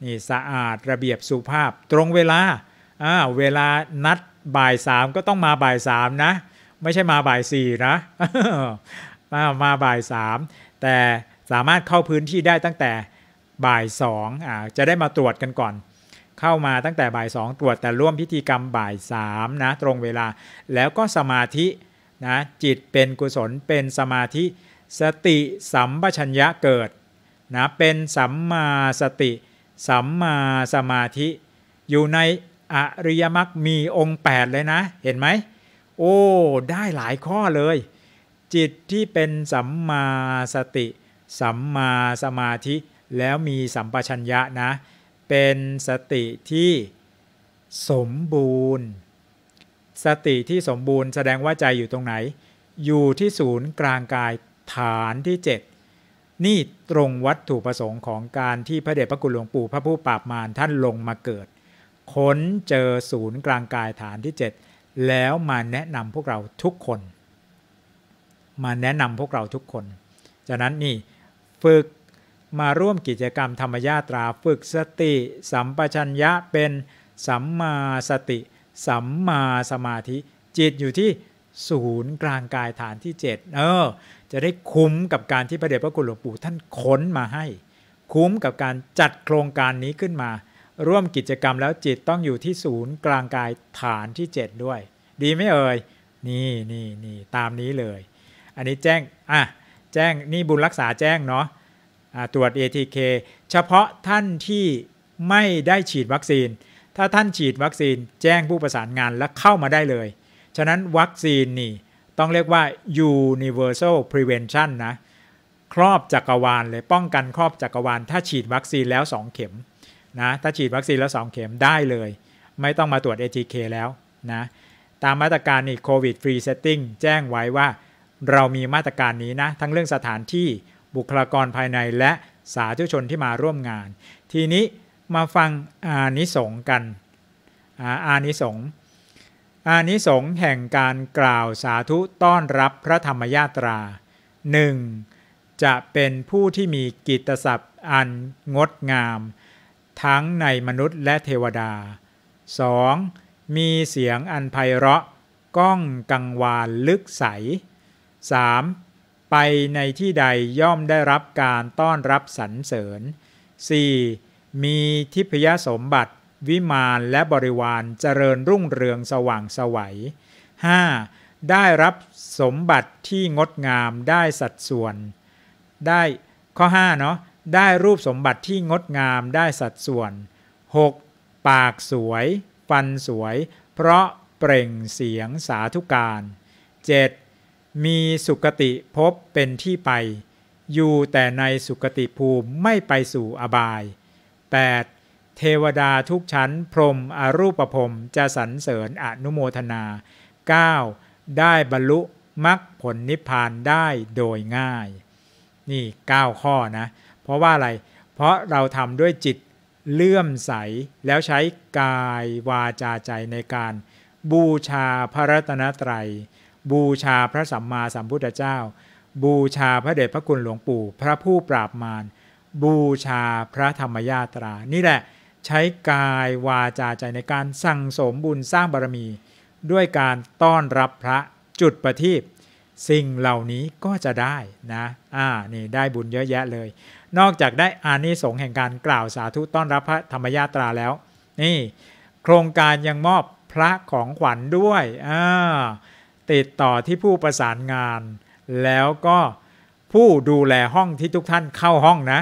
[SPEAKER 1] นี่สะอาดระเบียบสุภาพตรงเวลาอ่าเวลานัดบ่ายสามก็ต้องมาบ่ายสามนะ ไม่ใช่มาบ่ายสี่นะมามา บ่ายสามแต่สามารถเข้าพื้นที่ได้ตั้งแต่บ่ายสองอ่าจะได้มาตรวจกันก่อน เข้ามาตั้งแต่บ่ายสองตรวจแต่ร่วมพิธีกรรม บ่ายสามนะตรงเวลาแล้วก็สมาธินะจิตเป็นกุศลเป็นสมาธิ สติสัมปชัญญะเกิดนะเป็นสัมมาสติสัมมาสมาธิอยู่ในอริยมรรคมีองค์ 8 เลยนะ เห็นไหม โอ้ ได้หลายข้อเลย จิตที่เป็นสัมมาสติ สัมมาสมาธิแล้วมีสัมปชัญญะนะ เป็นสติที่สมบูรณ์ สติที่สมบูรณ์แสดงว่าใจอยู่ตรงไหน อยู่ที่ศูนย์กลางกายฐานที่ 7 นี่ตรงวัตถุประสงค์ของการที่พระเดชพระคุณหลวงปู่พระผู้ปราบมารท่านลงมาเกิดค้นเจอศูนย์กลางกายฐานที่ 7 แล้วมาแนะนำพวกเราทุกคน มาแนะนำพวกเราทุกคน จากนั้นนี่ฝึกมาร่วมกิจกรรม ธรรมญาตรา ฝึกสติ สัมปชัญญะเป็นสัมมาสติ สัมมาสมาธิ จิตอยู่ที่ศูนย์กลางกายฐานที่ 7 เออจะได้คุ้มกับการที่พระเดชพระคุณหลวงปู่ท่านค้นมาให้ คุ้มกับการจัดโครงการนี้ขึ้นมาร่วมกิจกรรมแล้วจิตต้องอยู่ที่ศูนย์ กลางกายฐานที่ 7 ด้วย ดีไม่เอ่ย นี่นี่นี่ตามนี้เลย อันนี้แจ้ง อ่ะ แจ้งนี่บุญรักษาแจ้งเนาะะตรวจ ATK เฉพาะท่านที่ไม่ได้ฉีดวัคซีน ถ้าท่านฉีดวัคซีนแจ้งผู้ประสานงานและเข้ามาได้เลย ฉะนั้นวัคซีนนี่ต้องเรียกว่า universal prevention นะครอบจักรวาลเลย ป้องกันครอบจักรวาล ถ้าฉีดวัคซีนแล้ว 2 เข็มนะถ้าฉีดวัคซีนแล้ว 2 เข็มได้เลย ไม่ต้องมาตรวจ ATK แล้วนะตามมาตรการนี่โควิดฟรีเซตติ้งแจ้งไว้ว่าเรามีมาตรการนี้นะ ทั้งเรื่องสถานที่บุคลากรภายในและสาธุชนที่มาร่วมงาน ทีนี้มาฟังอานิสงกันอาอานิสง อานิสงแห่งการกล่าวสาธุต้อนรับพระธรรมญาตรา 1. จะเป็นผู้ที่มีกิตศัพท์อันงดงามทั้งในมนุษย์และเทวดา 2. มีเสียงอันไพเราะก้องกังวานลึกใส 3. ไปในที่ใดย่อมได้รับการต้อนรับสรรเสริญ 4. มีทิพยสมบัติ วิมานและบริวารเจริญรุ่งเรืองสว่างสวัย 5. ได้รับสมบัติที่งดงามได้สัดส่วน ได้ข้อ 5 เนาะได้รูปสมบัติที่งดงามได้สัดส่วน 6. ปากสวยฟันสวย เพราะเปล่งเสียงสาธุการ 7. มีสุคติพบเป็นที่ไป อยู่แต่ในสุคติภูมิไม่ไปสู่อบาย 8. เทวดาทุกชั้นพรมอรูปพรมจะสรรเสริญอนุโมทนา 9. ได้บรรลุมรรคผลนิพพานได้โดยง่าย นี่ 9 ข้อนะเพราะว่าอะไร เพราะเราทำด้วยจิตเลื่อมใสแล้วใช้กายวาจาใจในการ บูชาพระรัตนตรยัย บูชาพระสัมมาสัมพุทธเจ้า บูชาพระเดชพระคุณหลวงปู่พระผู้ปราบมารบูชาพระธรรมญาตรา นี่แหละใช้กายวาจาใจในการสั่งสมบุญสร้างบารมี ด้วยการต้อนรับพระจุดประทีปสิ่งเหล่านี้ก็จะได้นะอ่านี่ได้บุญเยอะแยะเลยนอกจากได้อานิสงส์แห่งการกล่าวสาธุต้อนรับพระธรรมยาตราแล้ว นี่ โครงการยังมอบพระของขวัญด้วยติดต่อที่ผู้ประสานงาน แล้วก็ผู้ดูแลห้องที่ทุกท่านเข้าห้องนะ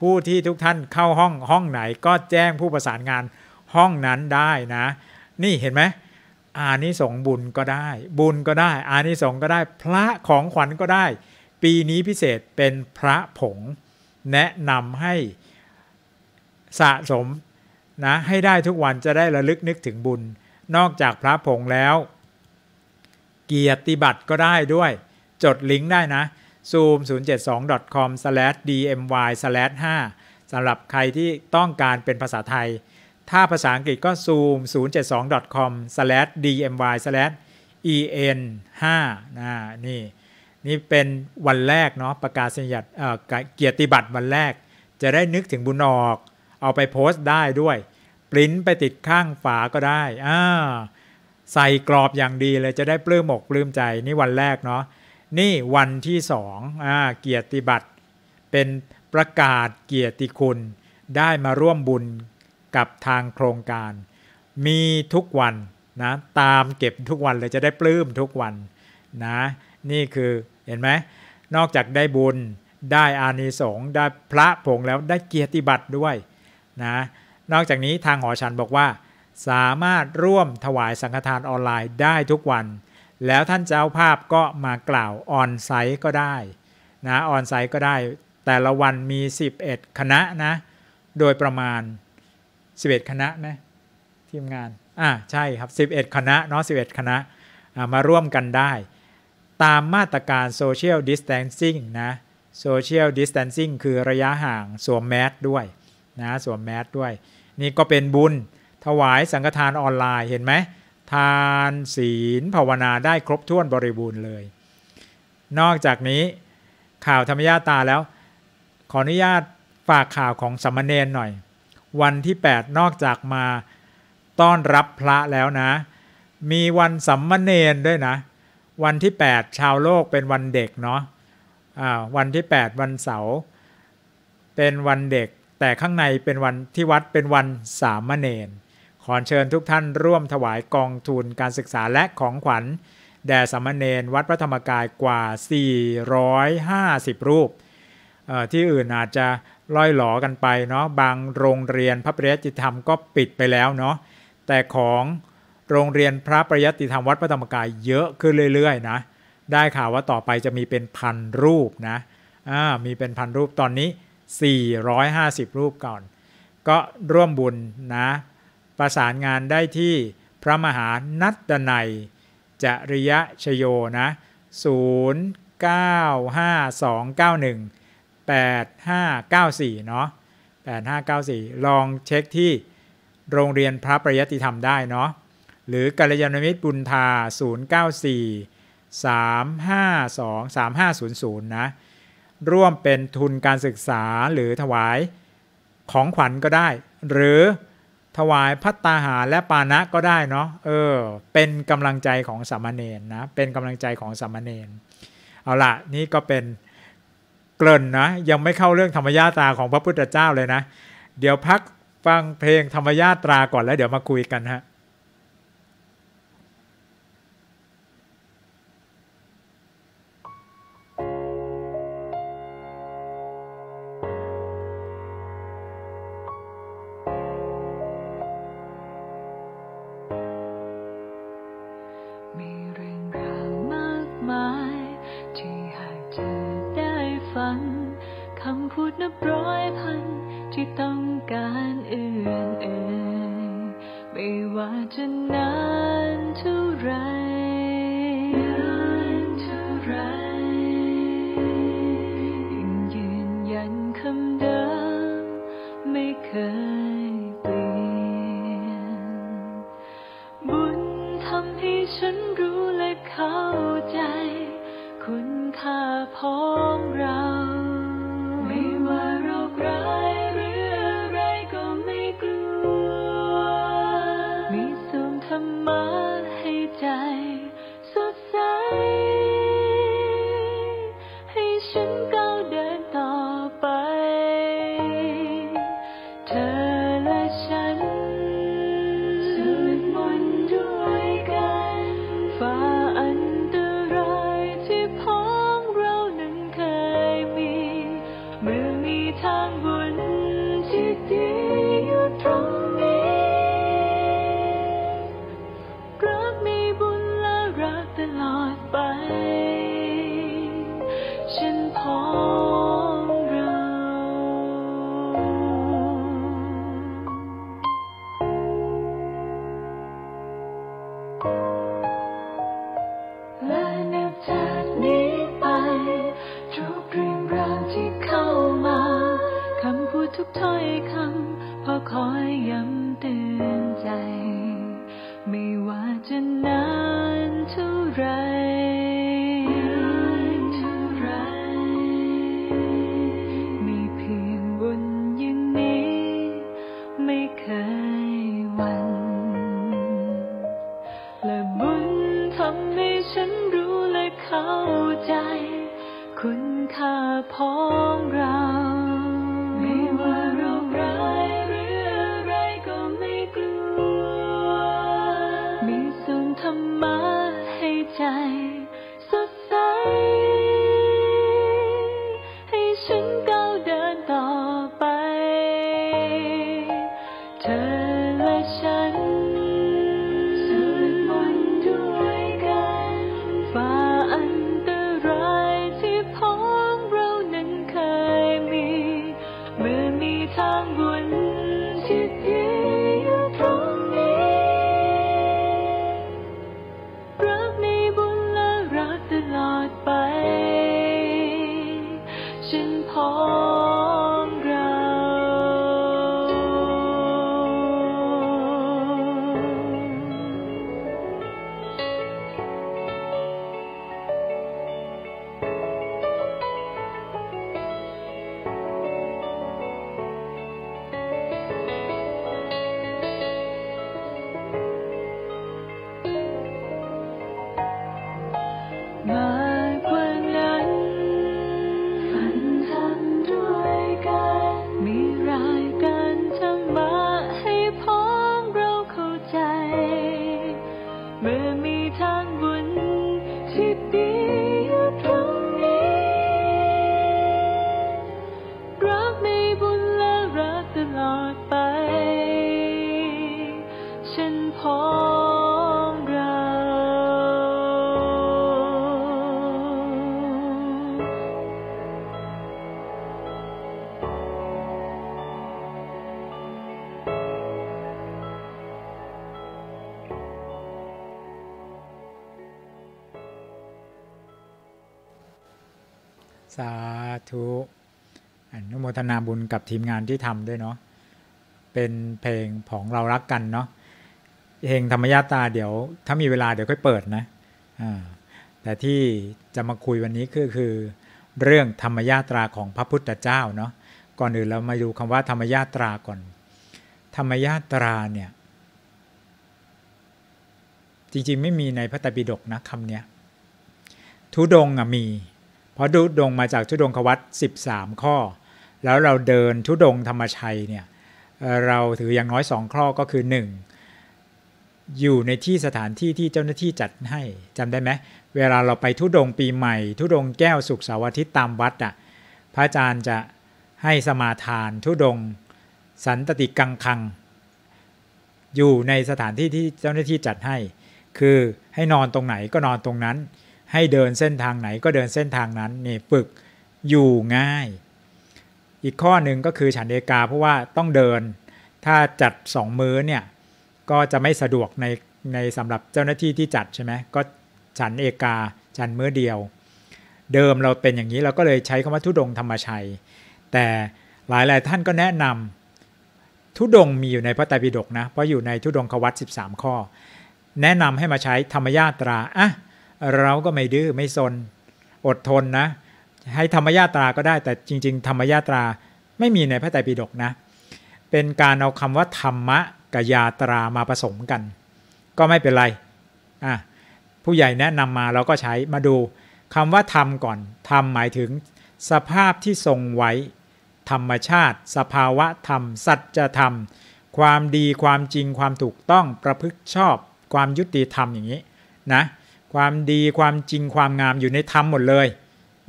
[SPEAKER 1] ผู้ที่ทุกท่านเข้าห้องห้องไหนก็แจ้งผู้ประสานงานห้องนั้นได้นะ นี่เห็นไหมอานิสงบุญก็ได้ บุญก็ได้ อานิสงก็ได้พระของขวัญก็ได้ปีนี้พิเศษเป็นพระผง แนะนำให้สะสมนะให้ได้ทุกวันจะได้ระลึกนึกถึงบุญ นอกจากพระผงแล้ว เกียรติบัตรก็ได้ด้วย จดลิงก์ได้นะ zoom072.com/dmy/5 สำหรับใครที่ต้องการเป็นภาษาไทย ถ้าภาษาอังกฤษก็ zoom072.com/dmy/en5 นะนี่นี่เป็นวันแรกเนาะประกาศสียญาตเกียรติบัตรวันแรกจะได้นึกถึงบุญออก เอาไปโพสต์ได้ด้วยปริ้นไปติดข้างฝาก็ได้อ่าใส่กรอบอย่างดีเลยจะได้ปลื้มอกปลื้มใจนี่วันแรกเนาะนี่วันที่สองอ่าเกียรติบัตร เป็นประกาศเกียรติคุณ ได้มาร่วมบุญกับทางโครงการ มีทุกวันนะตามเก็บทุกวันเลยจะได้ปลื้มทุกวันนะนี่คือเห็นไหม นอกจากได้บุญ ได้อานิสงส์ ได้พระผงแล้วได้เกียรติบัตรด้วยนะ นอกจากนี้ทางหอฉันบอกว่า สามารถร่วมถวายสังฆทานออนไลน์ได้ทุกวัน แล้วท่านเจ้าภาพก็มากล่าวออนไซต์ก็ได้นะออนไซต์ก็ได้ แต่ละวันมี 11 คณะนะ โดยประมาณ 11 คณะไหมทีมงาน อ่าใช่ครับ11 คณะเนาะ11 คณะมาร่วมกันได้ตามมาตรการ Social Distancing นะ Social Distancing คือระยะห่าง สวมแมสด้วยนะสวมแมสด้วย นี่ก็เป็นบุญถวายสังฆทานออนไลน์เห็นไหม ทานศีลภาวนา ได้ครบถ้วนบริบูรณ์เลย นอกจากนี้ข่าวธรรมยาตาแล้ว ขออนุญาตฝากข่าวของสมณเณรหน่อย วันที่ 8 นอกจากมาต้อนรับพระแล้วนะ มีวันสัมมเนนด้วยนะวันที่ 8 ชาวโลกเป็นวันเด็กเนาะวันที่ 8 วันเสาร์เป็นวันเด็ก แต่ข้างในเป็นวันที่วัดเป็นวันสามเณรขอเชิญทุกท่านร่วมถวายกองทุนการศึกษาและของขวัญแด่สามเณรวัดพระธรรมกายกว่า 450 รูป ที่อื่นอาจจะล่อยหลอกันไปเนาะบางโรงเรียนพระเปริจิตธรรมก็ปิดไปแล้วเนาะแต่ของโรงเรียนพระประยัติธรรมวัดพระธรรมกายเยอะขึ้นเรื่อยๆนะ ได้ข่าวว่าต่อไปจะมีเป็นพันรูปนะอ่ามีเป็นพันรูปตอนนี้ 450 รูปก่อน ก็ร่วมบุญนะ ประสานงานได้ที่พระมหานัตนัยจริยชโยนะ 095291 8594เนาะ8594 ลองเช็คที่โรงเรียนพระประยะติธรรมได้เนาะหรือกัลยาณมิตรบุญทา094 352 3500นะร่วมเป็นทุนการศึกษาหรือถวายของขวัญก็ได้ หรือถวายพัตตาหารและปานะก็ได้เนาะเออเป็นกำลังใจของสามเณรนะเป็นกำลังใจของสามเณรเอาละนี่ก็เป็นเกริ่นนะยังไม่เข้าเรื่องธรรมญาตาของพระพุทธเจ้าเลยนะเดี๋ยวพักฟังเพลงธรรมญาตราก่อนแล้วเดี๋ยวมาคุยกันฮะ my ทนาบุญกับทีมงานที่ทำด้วยเนาะ เป็นเพลง ของเรารักกันเนาะเพลงธรรมยาตาเดี๋ยว ถ้ามีเวลาเดี๋ยวค่อยเปิดนะ แต่ที่จะมาคุยวันนี้คือ คือ เรื่องธรรมยาตราของพระพุทธเจ้าเนาะ ก่อนอื่นเรามาดูคำว่าธรรมยาตราก่อน ธรรมยาตราเนี่ย จริงๆไม่มีในพระไตรปิฎกนะคำเนี้ย ทุดงอ่ะมี เพราะทุดงมาจากทุดงควัต13 ข้อแล้วเราเดินทุดงธรรมชัยเนี่ยเราถืออย่างน้อยสองข้อก็คือ 1. อยู่ในที่สถานที่ที่เจ้าหน้าที่จัดให้จำได้ไหมเวลาเราไปทุดงปีใหม่ ทุดงแก้วสุขสาวทิตตามวัดอะ่ะพระอาจารย์จะให้สมาทานทุดงสันตติกังคัง อยู่ในสถานที่ที่เจ้าหน้าที่จัดให้ คือให้นอนตรงไหนก็นอนตรงนั้น ให้เดินเส้นทางไหนก็เดินเส้นทางนั้นนี่ฝึกอยู่ง่ายอีกข้อหนึ่งก็คือฉันเอกาเพราะว่าต้องเดิน ถ้าจัดสองมื้อเนี่ยก็จะไม่สะดวกในในสำหรับเจ้าหน้าที่ที่จัดใช่ไหมก็ฉันเอกาฉันมื้อเดียว เดิมเราเป็นอย่างนี้เราก็เลยใช้คาว่าทุดงธรรมชัย แต่หลายหลายท่านก็แนะนำทุดงมีอยู่ในพระไตรปิฎกนะเพราะอยู่ในทุดงควัต13 ข้อ แนะนำให้มาใช้ธรรมญาตราอ่ะเราก็ไม่ดื้อไม่สนอดทนนะให้ธรรมญาตราก็ได้แต่จริงๆธรรมญาตราไม่มีในพระไตรปิฎกนะเป็นการเอาคำว่าธรรมะกับยาตรามาผสมกัน ก็ไม่เป็นไรอ่ะผู้ใหญ่แนะนำมาเราก็ใช้มาดูคำว่าธรรมก่อน ธรรมหมายถึง สภาพที่ทรงไว้ ธรรมชาติ สภาวะธรรม สัจธรรม ความดีความจริงความถูกต้องประพฤติชอบความยุติธรรมอย่างนี้นะความดีความจริงความงามอยู่ในธรรมหมดเลย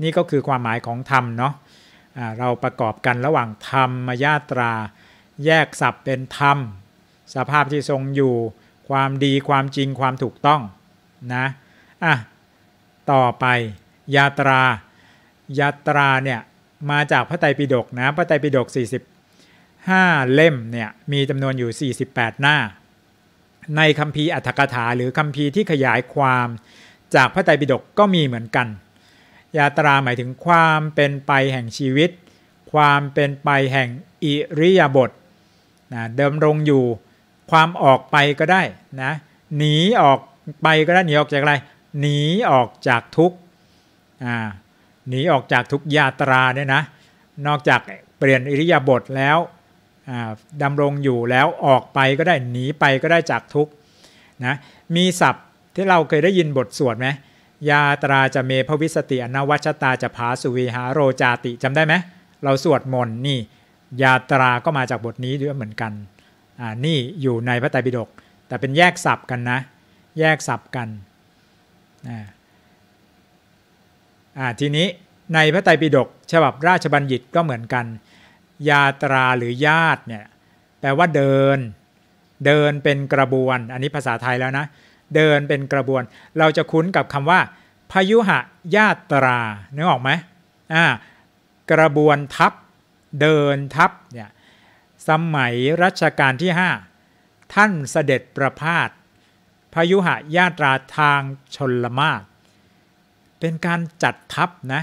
[SPEAKER 1] นี่ก็คือความหมายของธรรมเนาะะเราประกอบกันระหว่างธรรมมญาตรา แยกสับเป็นธรรม สภาพที่ทรงอยู่ความดีความจริงความถูกต้องนะอ่ะต่อไปยาตรายาตราเนี่ย มาจากพระไตรปิฎกนะพระไตรปิฎก45เล่มเนี่ยมีจำนวนอยู่ 48 หน้า ในคัมภีร์อัตถกถาหรือคัมภีร์ที่ขยายความจากพระไตรปิฎกก็มีเหมือนกันยาตราหมายถึงความเป็นไปแห่งชีวิต ความเป็นไปแห่งอิริยาบถนะเดิมรงอยู่ความออกไปก็ได้นะหนีออกไปก็ได้หนีออกจากอะไรหนีออกจากทุกอ่าหนีออกจากทุกยาตราเนี่ยนะนอกจากเปลี่ยนอิริยาบถแล้วดำรงอยู่แล้วออกไปก็ได้หนีไปก็ได้จากทุกนะมีศัพท์ที่เราเคยได้ยินบทสวดไหมยาตราจะเมพวิสติอนวัชตาจะพาสุวีหาโรจาติจำได้ไหมเราสวดมนต์นี่ยาตราก็มาจากบทนี้ด้วยเหมือนกันอ่านี่อยู่ในพระไตรปิฎกแต่เป็นแยกศัพท์กันนะแยกศัพท์กันอ่าทีนี้ในพระไตรปิฎกฉบับราชบัญญัติก็เหมือนกัน ยาตราหรือญาติเนี่ยแปลว่าเดินเดินเป็นกระบวนอันนี้ภาษาไทยแล้วนะเดินเป็นกระบวนเราจะคุ้นกับคำว่า พยุหะญาตรานึกออกไหมอ่ากระบวนทัพเดินทัพเนี่ยสมัยรัชกาลที่ 5 ท่านเสด็จประพาสพยุหะญาตราทางชนละมาศเป็นการจัดทัพนะ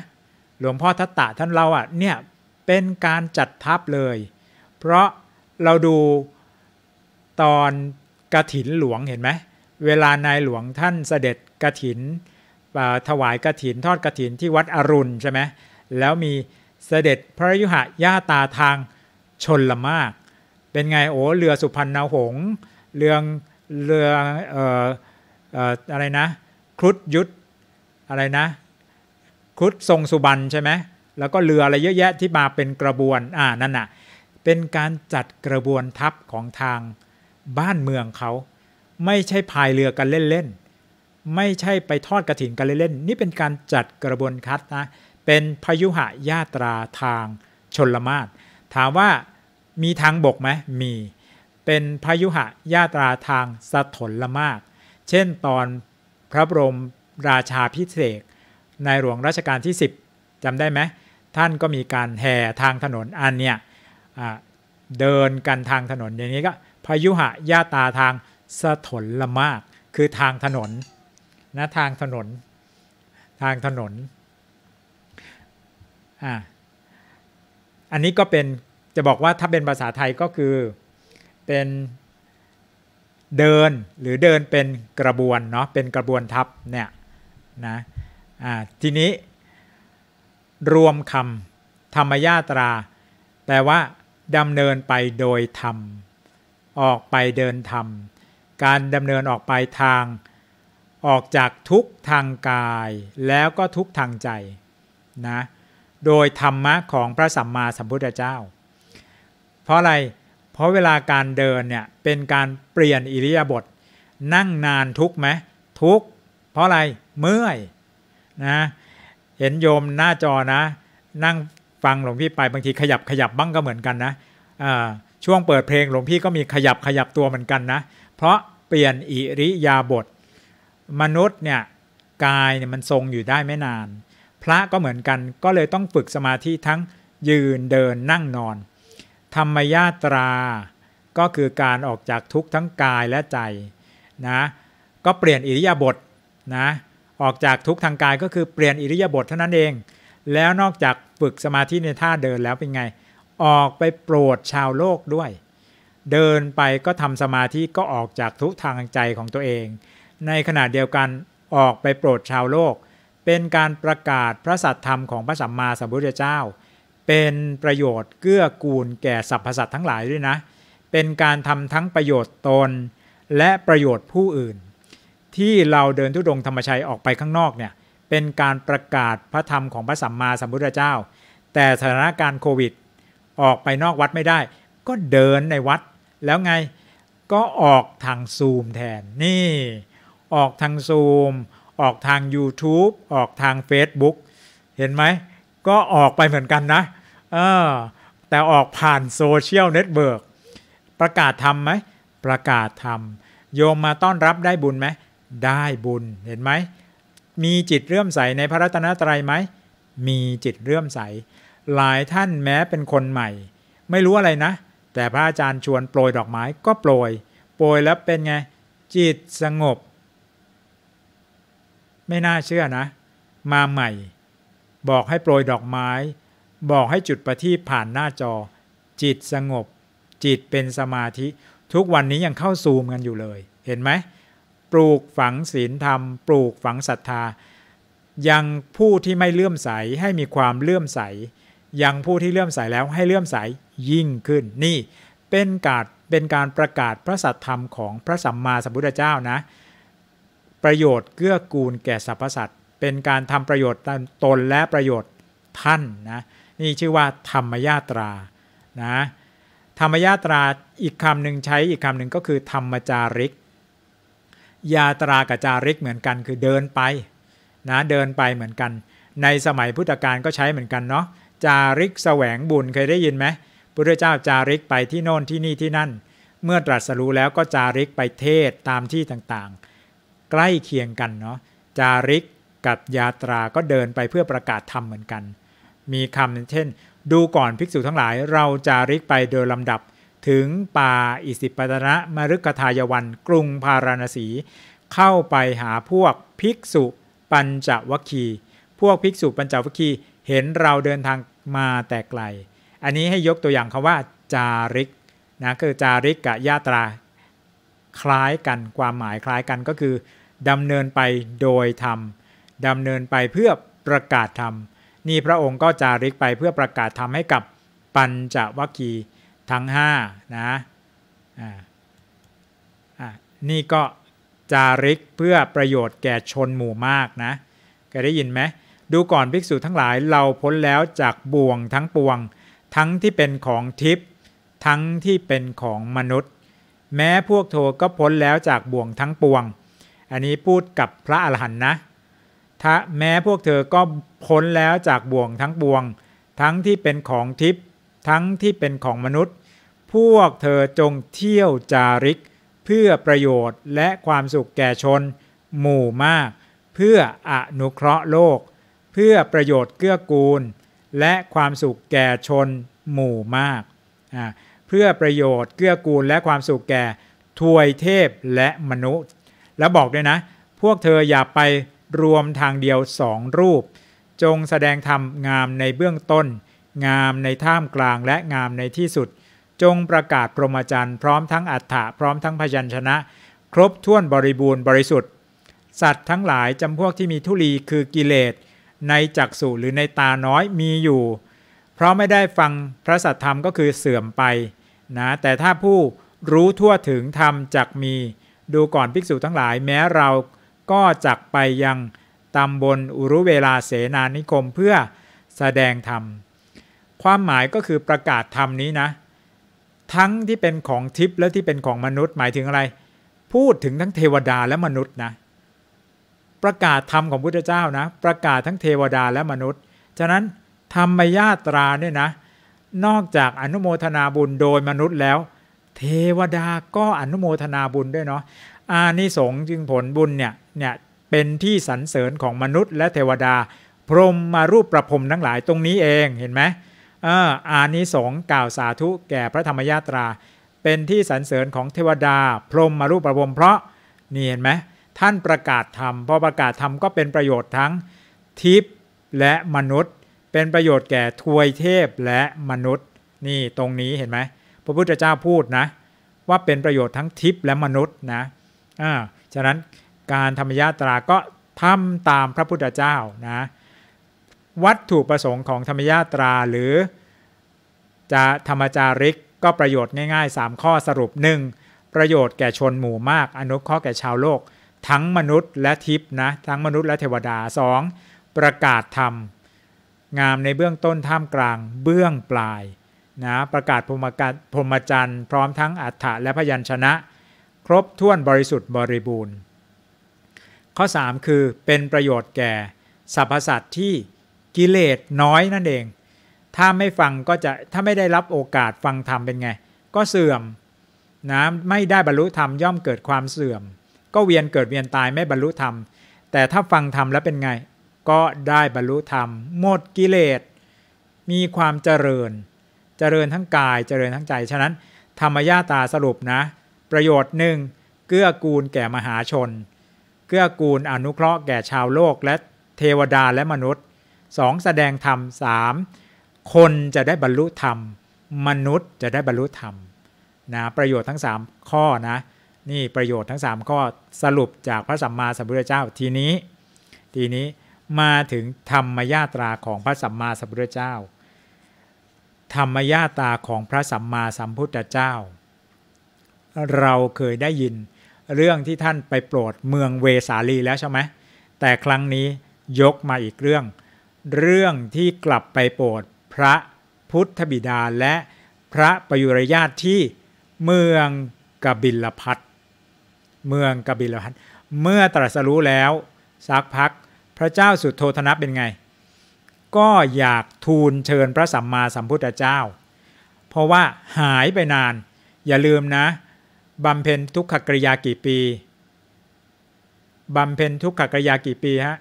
[SPEAKER 1] หลวงพ่อทัตตะท่านเราอ่ะเนี่ยเป็นการจัดทัพเลย เพราะเราดูตอนกระถินหลวงเห็นไหมเวลานายหลวงท่านเสด็จกระถินถวายกระถินทอดกระถินที่วัดอรุณใช่ไหมแล้วมีเสด็จพระยุหะย่าตาทางชนละมาก เป็นไงโอ้เรือสุพรรณหงเรือเรือเอ่ออะไรนะครุดยุทธอะไรนะครุดทรงสุบรรณใช่ไหมแล้วก็เรืออะไรเยอะแยะที่มาเป็นกระบวนอ่านั่นน่ะเป็นการจัดกระบวนทัพของทางบ้านเมืองเขาไม่ใช่พายเรือกันเล่นๆ ไม่ใช่ไปทอดกระถินกันเล่นๆ นี่เป็นการจัดกระบวนคัดนะ เป็นพยุหะยาตราทางชนลมาศถามว่ามีทางบกไหมมี เป็นพยุหะยาตราทาง สถนลมาศเช่นตอนพระบรมราชาพิเศษในหลวงรัชกาลที่ 10 จำได้ไหม ท่านก็มีการแห่ทางถนนอันเนี้ยเดินกันทางถนนอย่างนี้ก็พยุหะยาตราทางสทนละมากคือทางถนนนะทางถนนทางถนนอ่าอันนี้ก็เป็น จะบอกว่าถ้าเป็นภาษาไทยก็คือเป็นเดินหรือเดินเป็นกระบวนเนาะเป็นกระบวนทับเนี่ยนะอ่าทีนี้รวมคำธรรมญาตราแปลว่าดำเนินไปโดยธรรม ออกไปเดินธรรมการดำเนินออกไปทางออกจากทุกทางกายแล้วก็ทุกทางใจนะโดยธรรมะของพระสัมมาสัมพุทธเจ้า เพราะอะไรเพราะเวลาการเดินเนี่ยเป็นการเปลี่ยนอิริยาบถนั่งนานทุกไหมทุก เพราะอะไรเมื่อยนะเห็นโยมหน้าจอนะนั่งฟังหลวงพี่ไปบางทีขยับขยับบ้างก็เหมือนกันนะช่วงเปิดเพลงหลวงพี่ก็มีขยับขยับตัวเหมือนกันนะเพราะเปลี่ยนอิริยาบถมนุษย์เนี่ยกายเนี่ยมันทรงอยู่ได้ไม่นาน พระก็เหมือนกันก็เลยต้องฝึกสมาธิทั้งยืนเดินนั่งนอน ธรรมยาตราก็คือการออกจากทุกข์ทั้งกายและใจนะก็เปลี่ยนอิริยาบถนะออกจากทุกข์ทางกายก็คือเปลี่ยนอิริยาบถเท่านั้นเอง แล้วนอกจากฝึกสมาธิในท่าเดินแล้วเป็นไง ออกไปโปรดชาวโลกด้วยเดินไปก็ทำสมาธิก็ออกจากทุกทางใจของตัวเอง ในขณะเดียวกันออกไปโปรดชาวโลก เป็นการประกาศพระสัตธรรมของพระสัมมาสัมพุทธเจ้า เป็นประโยชน์เกื้อกูลแก่สรรพสัตว์ทั้งหลายด้วยนะเป็นการทำทั้งประโยชน์ตนและประโยชน์ผู้อื่น ที่เราเดินทุดงธรรมชัย ออกไปข้างนอกเนี่ยเป็นการประกาศพระธรรมของพระสัมมาสัมพุทธเจ้า แต่สถานการณ์โควิด ออกไปนอกวัดไม่ได้ ก็เดินในวัดแล้วไงก็ออกทางซูมแทนนี่ออกทางซูมออกทาง YouTube ออกทาง Facebook เห็นไหม ก็ออกไปเหมือนกันนะเออแต่ออกผ่านโซเชียลเน็ตเวิร์กประกาศทำไหม ประกาศทำโยมมาต้อนรับได้บุญไหม ได้บุญเห็นไหม มีจิตเรื่อมใสในพระรัตนตรัยไหม มีจิตเรื่อมใสหลายท่านแม้เป็นคนใหม่ ไม่รู้อะไรนะแต่พระอาจารย์ชวนโปรยดอกไม้ก็โปรยโปรยแล้วเป็นไง จิตสงบ ไม่น่าเชื่อนะ มาใหม่ บอกให้โปรยดอกไม้ บอกให้จุดประทีปผ่านหน้าจอ จิตสงบ จิตเป็นสมาธิ ทุกวันนี้ยังเข้าซูมกันอยู่เลย เห็นไหมปลูกฝังศีลธรรมปลูกฝังศรัทธา ยังผู้ที่ไม่เลื่อมใสให้มีความเลื่อมใสยังผู้ที่เลื่อมใสแล้วให้เลื่อมใสยิ่งขึ้น นี่เป็นการเป็นการประกาศพระสัทธรรมของพระสัมมาสัมพุทธเจ้านะ ประโยชน์เกื้อกูลแก่สรรพสัตว์เป็นการทำประโยชน์ตนและประโยชน์ท่านนะนี่ชื่อว่า ธรรมญาตรานะธรรมญาตราอีกคำหนึ่งใช้อีกคำหนึ่งก็คือธรรมจาริก ยาตรากับจาริกเหมือนกันคือเดินไปนะเดินไปเหมือนกัน ในสมัยพุทธกาลก็ใช้เหมือนกันเนาะจาริกแสวงบุญเคยได้ยินไหมพระเจ้าจาริกไปที่โน่นที่นี่ที่นั่น เมื่อตรัสรู้แล้วก็จาริกไปเทศตามที่ต่างๆ ใกล้เคียงกันเนาะจาริกกับยาตราก็เดินไปเพื่อประกาศธรรมเหมือนกัน มีคำเช่น ดูก่อนภิกษุทั้งหลาย เราจาริกไปโดยลำดับ ถึงป่าอิสิปตนะมรุกทายวัน กรุงพาราณสี เข้าไปหาพวกภิกษุปัญจวคีพวกภิกษุปัญจวคีเห็นเราเดินทางมาแต่ไกล อันนี้ให้ยกตัวอย่างคำว่าจาริกนะคือจาริกกับยาตราคล้ายกันความหมายคล้ายกันก็คือ ดำเนินไปโดยธรรมดำเนินไปเพื่อประกาศธรรมนี่พระองค์ก็จาริกไปเพื่อประกาศธรรมให้กับปัญจวัคคีทั้ง5นะนี่ก็จาริกเพื่อประโยชน์แก่ชนหมู่มากนะเคยได้ยินไหมดูก่อนภิกษุทั้งหลายเราพ้นแล้วจากบ่วงทั้งปวง ทั้งที่เป็นของทิพย์ ทั้งที่เป็นของมนุษย์ แม้พวกเธอ ก็พ้นแล้วจากบ่วงทั้งปวง อันนี้พูดกับพระอรหันต์นะ ถ้าแม้พวกเธอก็พ้นแล้วจากบ่วงทั้งปวง ทั้งที่เป็นของทิพย์ ทั้งที่เป็นของมนุษย์ พวกเธอจงเที่ยวจาริก เพื่อประโยชน์และความสุขแก่ชน หมู่มาก เพื่ออนุเคราะห์โลกเพื่อประโยชน์เกื้อกูลและความสุขแก่ชนหมู่มาก เพื่อประโยชน์เกื้อกูลและความสุขแก่ทวยเทพและมนุษย์ แล้วบอกด้วยนะ พวกเธออย่าไปรวมทางเดียวสองรูป จงแสดงธรรมงามในเบื้องต้น งามในท่ามกลางและงามในที่สุด จงประกาศพรหมจรรย์พร้อมทั้งอัฏฐะพร้อมทั้งพยัญชนะ ครบถ้วนบริบูรณ์บริสุทธิ์ สัตว์ทั้งหลายจำพวกที่มีทุลีคือกิเลสในจักษุหรือในตาน้อยมีอยู่ เพราะไม่ได้ฟังพระสัทธรรมก็คือเสื่อมไปนะแต่ถ้าผู้รู้ทั่วถึงธรรมจักมี ดูก่อนภิกษุทั้งหลายแม้เราก็จักไปยังตำบลอุรุเวลาเสนานิคมเพื่อแสดงธรรม ความหมายก็คือประกาศธรรมนี้นะ ทั้งที่เป็นของทิพย์และที่เป็นของมนุษย์หมายถึงอะไร พูดถึงทั้งเทวดาและมนุษย์นะประกาศธรรมของพุทธเจ้านะประกาศทั้งเทวดาและมนุษย์ ฉะนั้นธรรมญาตราเนี่ยนะ นอกจากอนุโมทนาบุญโดยมนุษย์แล้ว เทวดาก็อนุโมทนาบุญด้วยเนาะอานิสงส์จึงผลบุญเนี่ยเนี่ยเป็นที่สรรเสริญของมนุษย์ และเทวดา พรหมมารูปประพรมทั้งหลายตรงนี้เองเห็นไหมเอออานิสงส์กล่าวสาธุแก่พระธรรมญาตรา เป็นที่สรรเสริญของเทวดา พรหมมารูปประพรมเพราะนี่เห็นไหมท่านประกาศธรรมพอประกาศธรรมก็เป็นประโยชน์ทั้งทิพย์และมนุษย์ เป็นประโยชน์แก่ทวยเทพและมนุษย์นี่ตรงนี้เห็นไหมพระพุทธเจ้าพูดนะว่าเป็นประโยชน์ทั้งทิพย์และมนุษย์นะอ่าฉะนั้นการธรรมยาตราก็ทำตามพระพุทธเจ้านะวัตถุประสงค์ของธรรมยาตราหรือ จะธรรมจาริกก็ประโยชน์ง่าย ๆ 3 ข้อสรุป 1. ประโยชน์แก่ชนหมู่มาก อนุเคราะห์แก่ชาวโลกทั้งมนุษย์และทิพนะทั้งมนุษย์และเทวดา 2. ประกาศธรรม งามในเบื้องต้นท่ามกลาง เบื้องปลายนะประกาศพรมกาพรมจันทร์พร้อมทั้งอัฏฐะและพยัญชนะ ครบถ้วนบริสุทธิ์บริบูรณ์ ข้อ 3 คือเป็นประโยชน์แก่ สรรพสัตว์ที่กิเลสน้อยนั่นเอง ถ้าไม่ฟังก็จะถ้าไม่ได้รับโอกาสฟังธรรมเป็นไง ก็เสื่อมนะไม่ได้บรรลุธรรมย่อมเกิดความเสื่อมก็เวียนเกิดเวียนตายไม่บรรลุธรรม แต่ถ้าฟังธรรมแล้วเป็นไง ก็ได้บรรลุธรรมหมดกิเลส มีความเจริญ เจริญทั้งกายเจริญทั้งใจ ฉะนั้นธรรมญาตาสรุปนะ ประโยชน์หนึ่งเกื้อกูลแก่มหาชน เกื้อกูลอนุเคราะห์แก่ชาวโลก และเทวดาและมนุษย์สองแสดงธรรมสามคนจะได้บรรลุธรรม มนุษย์จะได้บรรลุธรรมนะประโยชน์ทั้ง 3 ข้อนะนี่ประโยชน์ทั้ง3ข้อสรุปจากพระสัมมาสัมพุทธเจ้าทีนี้ ทีนี้มาถึงธรรมญาตราของพระสัมมาสัมพุทธเจ้า ธรรมญาตราของพระสัมมาสัมพุทธเจ้า เราเคยได้ยินเรื่องที่ท่านไปโปรดเมืองเวสาลีแล้วใช่ไหมแต่ครั้งนี้ยกมาอีกเรื่อง เรื่องที่กลับไปโปรดพระพุทธบิดาและพระประยุรญาติที่เมืองกบิลพัทเมืองกบิลพัทเมื่อตรัสรู้แล้วสักพักพระเจ้าสุดโททนะเป็นไง ก็อยากทูลเชิญพระสัมมาสัมพุทธเจ้า เพราะว่าหายไปนาน อย่าลืมนะบำเพ็ญทุกขกริยากี่ปีบำเพ็ญทุกขกริยากี่ปีฮะ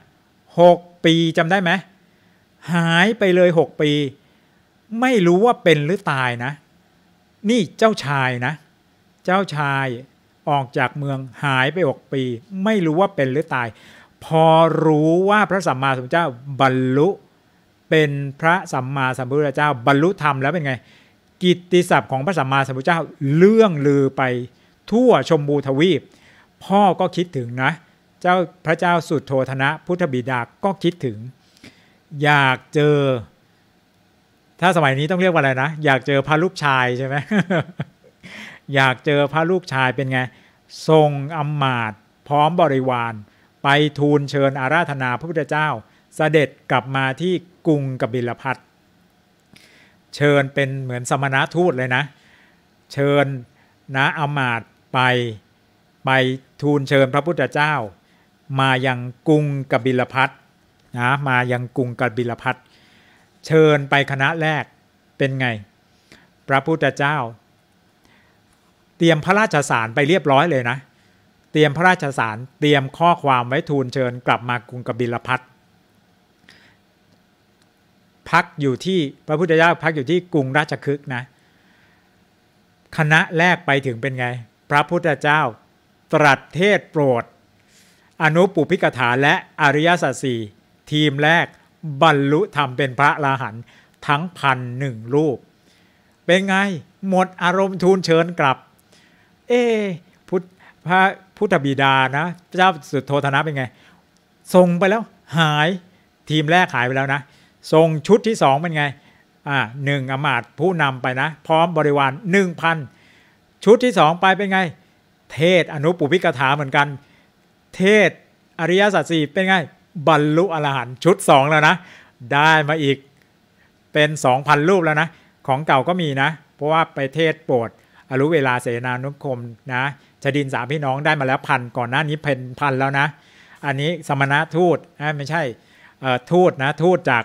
[SPEAKER 1] หกปีจำได้ไหม หายไปเลยหกปี ไม่รู้ว่าเป็นหรือตายนะ นี่เจ้าชายนะ เจ้าชายออกจากเมืองหายไป6ปี ไม่รู้ว่าเป็นหรือตาย พอรู้ว่าพระสัมมาสัมพุทธเจ้าบรรลุเป็นพระสัมมาสัมพุทธเจ้าบรรลุธรรมแล้วเป็นไง กิตติศัพท์ของพระสัมมาสัมพุทธเจ้าเลื่องลือไปทั่วชมบูทวีป พ่อก็คิดถึงนะ เจ้าพระเจ้าสุดโทธนะพุทธบิดา ก็คิดถึง อยากเจอ ถ้าสมัยนี้ต้องเรียกว่าอะไรนะอยากเจอพระลูกชายใช่ไหมอยากเจอพระลูกชายเป็นไงทรงอำมาตพร้อมบริวารไปทูลเชิญอาราธนาพระพุทธเจ้าสเสด็จกลับมาที่กรุงกบิลพัทเชิญเป็นเหมือนสมณทูตเลยนะ เชิญนะอมาตไป ไปทูลเชิญพระพุทธเจ้า มายังกรุงกบิลพัทนะมายังกรุงกบิลพัทเชิญไปคณะแรกเป็นไงพระพุทธเจ้าเตรียม พระราชสารไปเรียบร้อยเลยนะ เตรียมพระราชสาร เตรียมข้อความไว้ทูลเชิญกลับมากรุงกบิลพัทพักอยู่ที่พระพุทธเจ้า พักอยู่ที่กรุงราชคฤห์นะ คณะแรกไปถึงเป็นไง พระพุทธเจ้า ตรัสเทศโปรด อนุปุพิกถาและอริยสัจสี่ทีมแรกบรรลุธรรมเป็นพระลาหันทั้งพันหนึ่งรูป เป็นไงหมดอารมณ์ทูลเชิญกลับเอพุทธพระพุทธบิดานะเจ้าสุดโทธนะเป็นไงส่งไปแล้วหายทีมแรกหายไปแล้วนะส่งชุดที่สองเป็นไงอ่าหนึ่งอมาตผู้นำไปนะ พร้อมบริวารหนึ่งพันชุดที่สองไปเป็นไง เทศอนุปุพิกถาเหมือนกัน เทศอริยสัจสี่เป็นไงบรรลุอรหันต์ชุดสองแล้วนะได้มาอีกเป็นสองพันรูปแล้วนะของเก่าก็มีนะ เพราะว่าไปเทศโปรดอรู้เวลาเสนานุคมนะชดินสามพี่น้องได้มา แล้วพันก่อนหน้านี้ เป็นพันแล้ว นะ อันนี้สมณะทูตไม่ใช่ทูตนะ ทูตจาก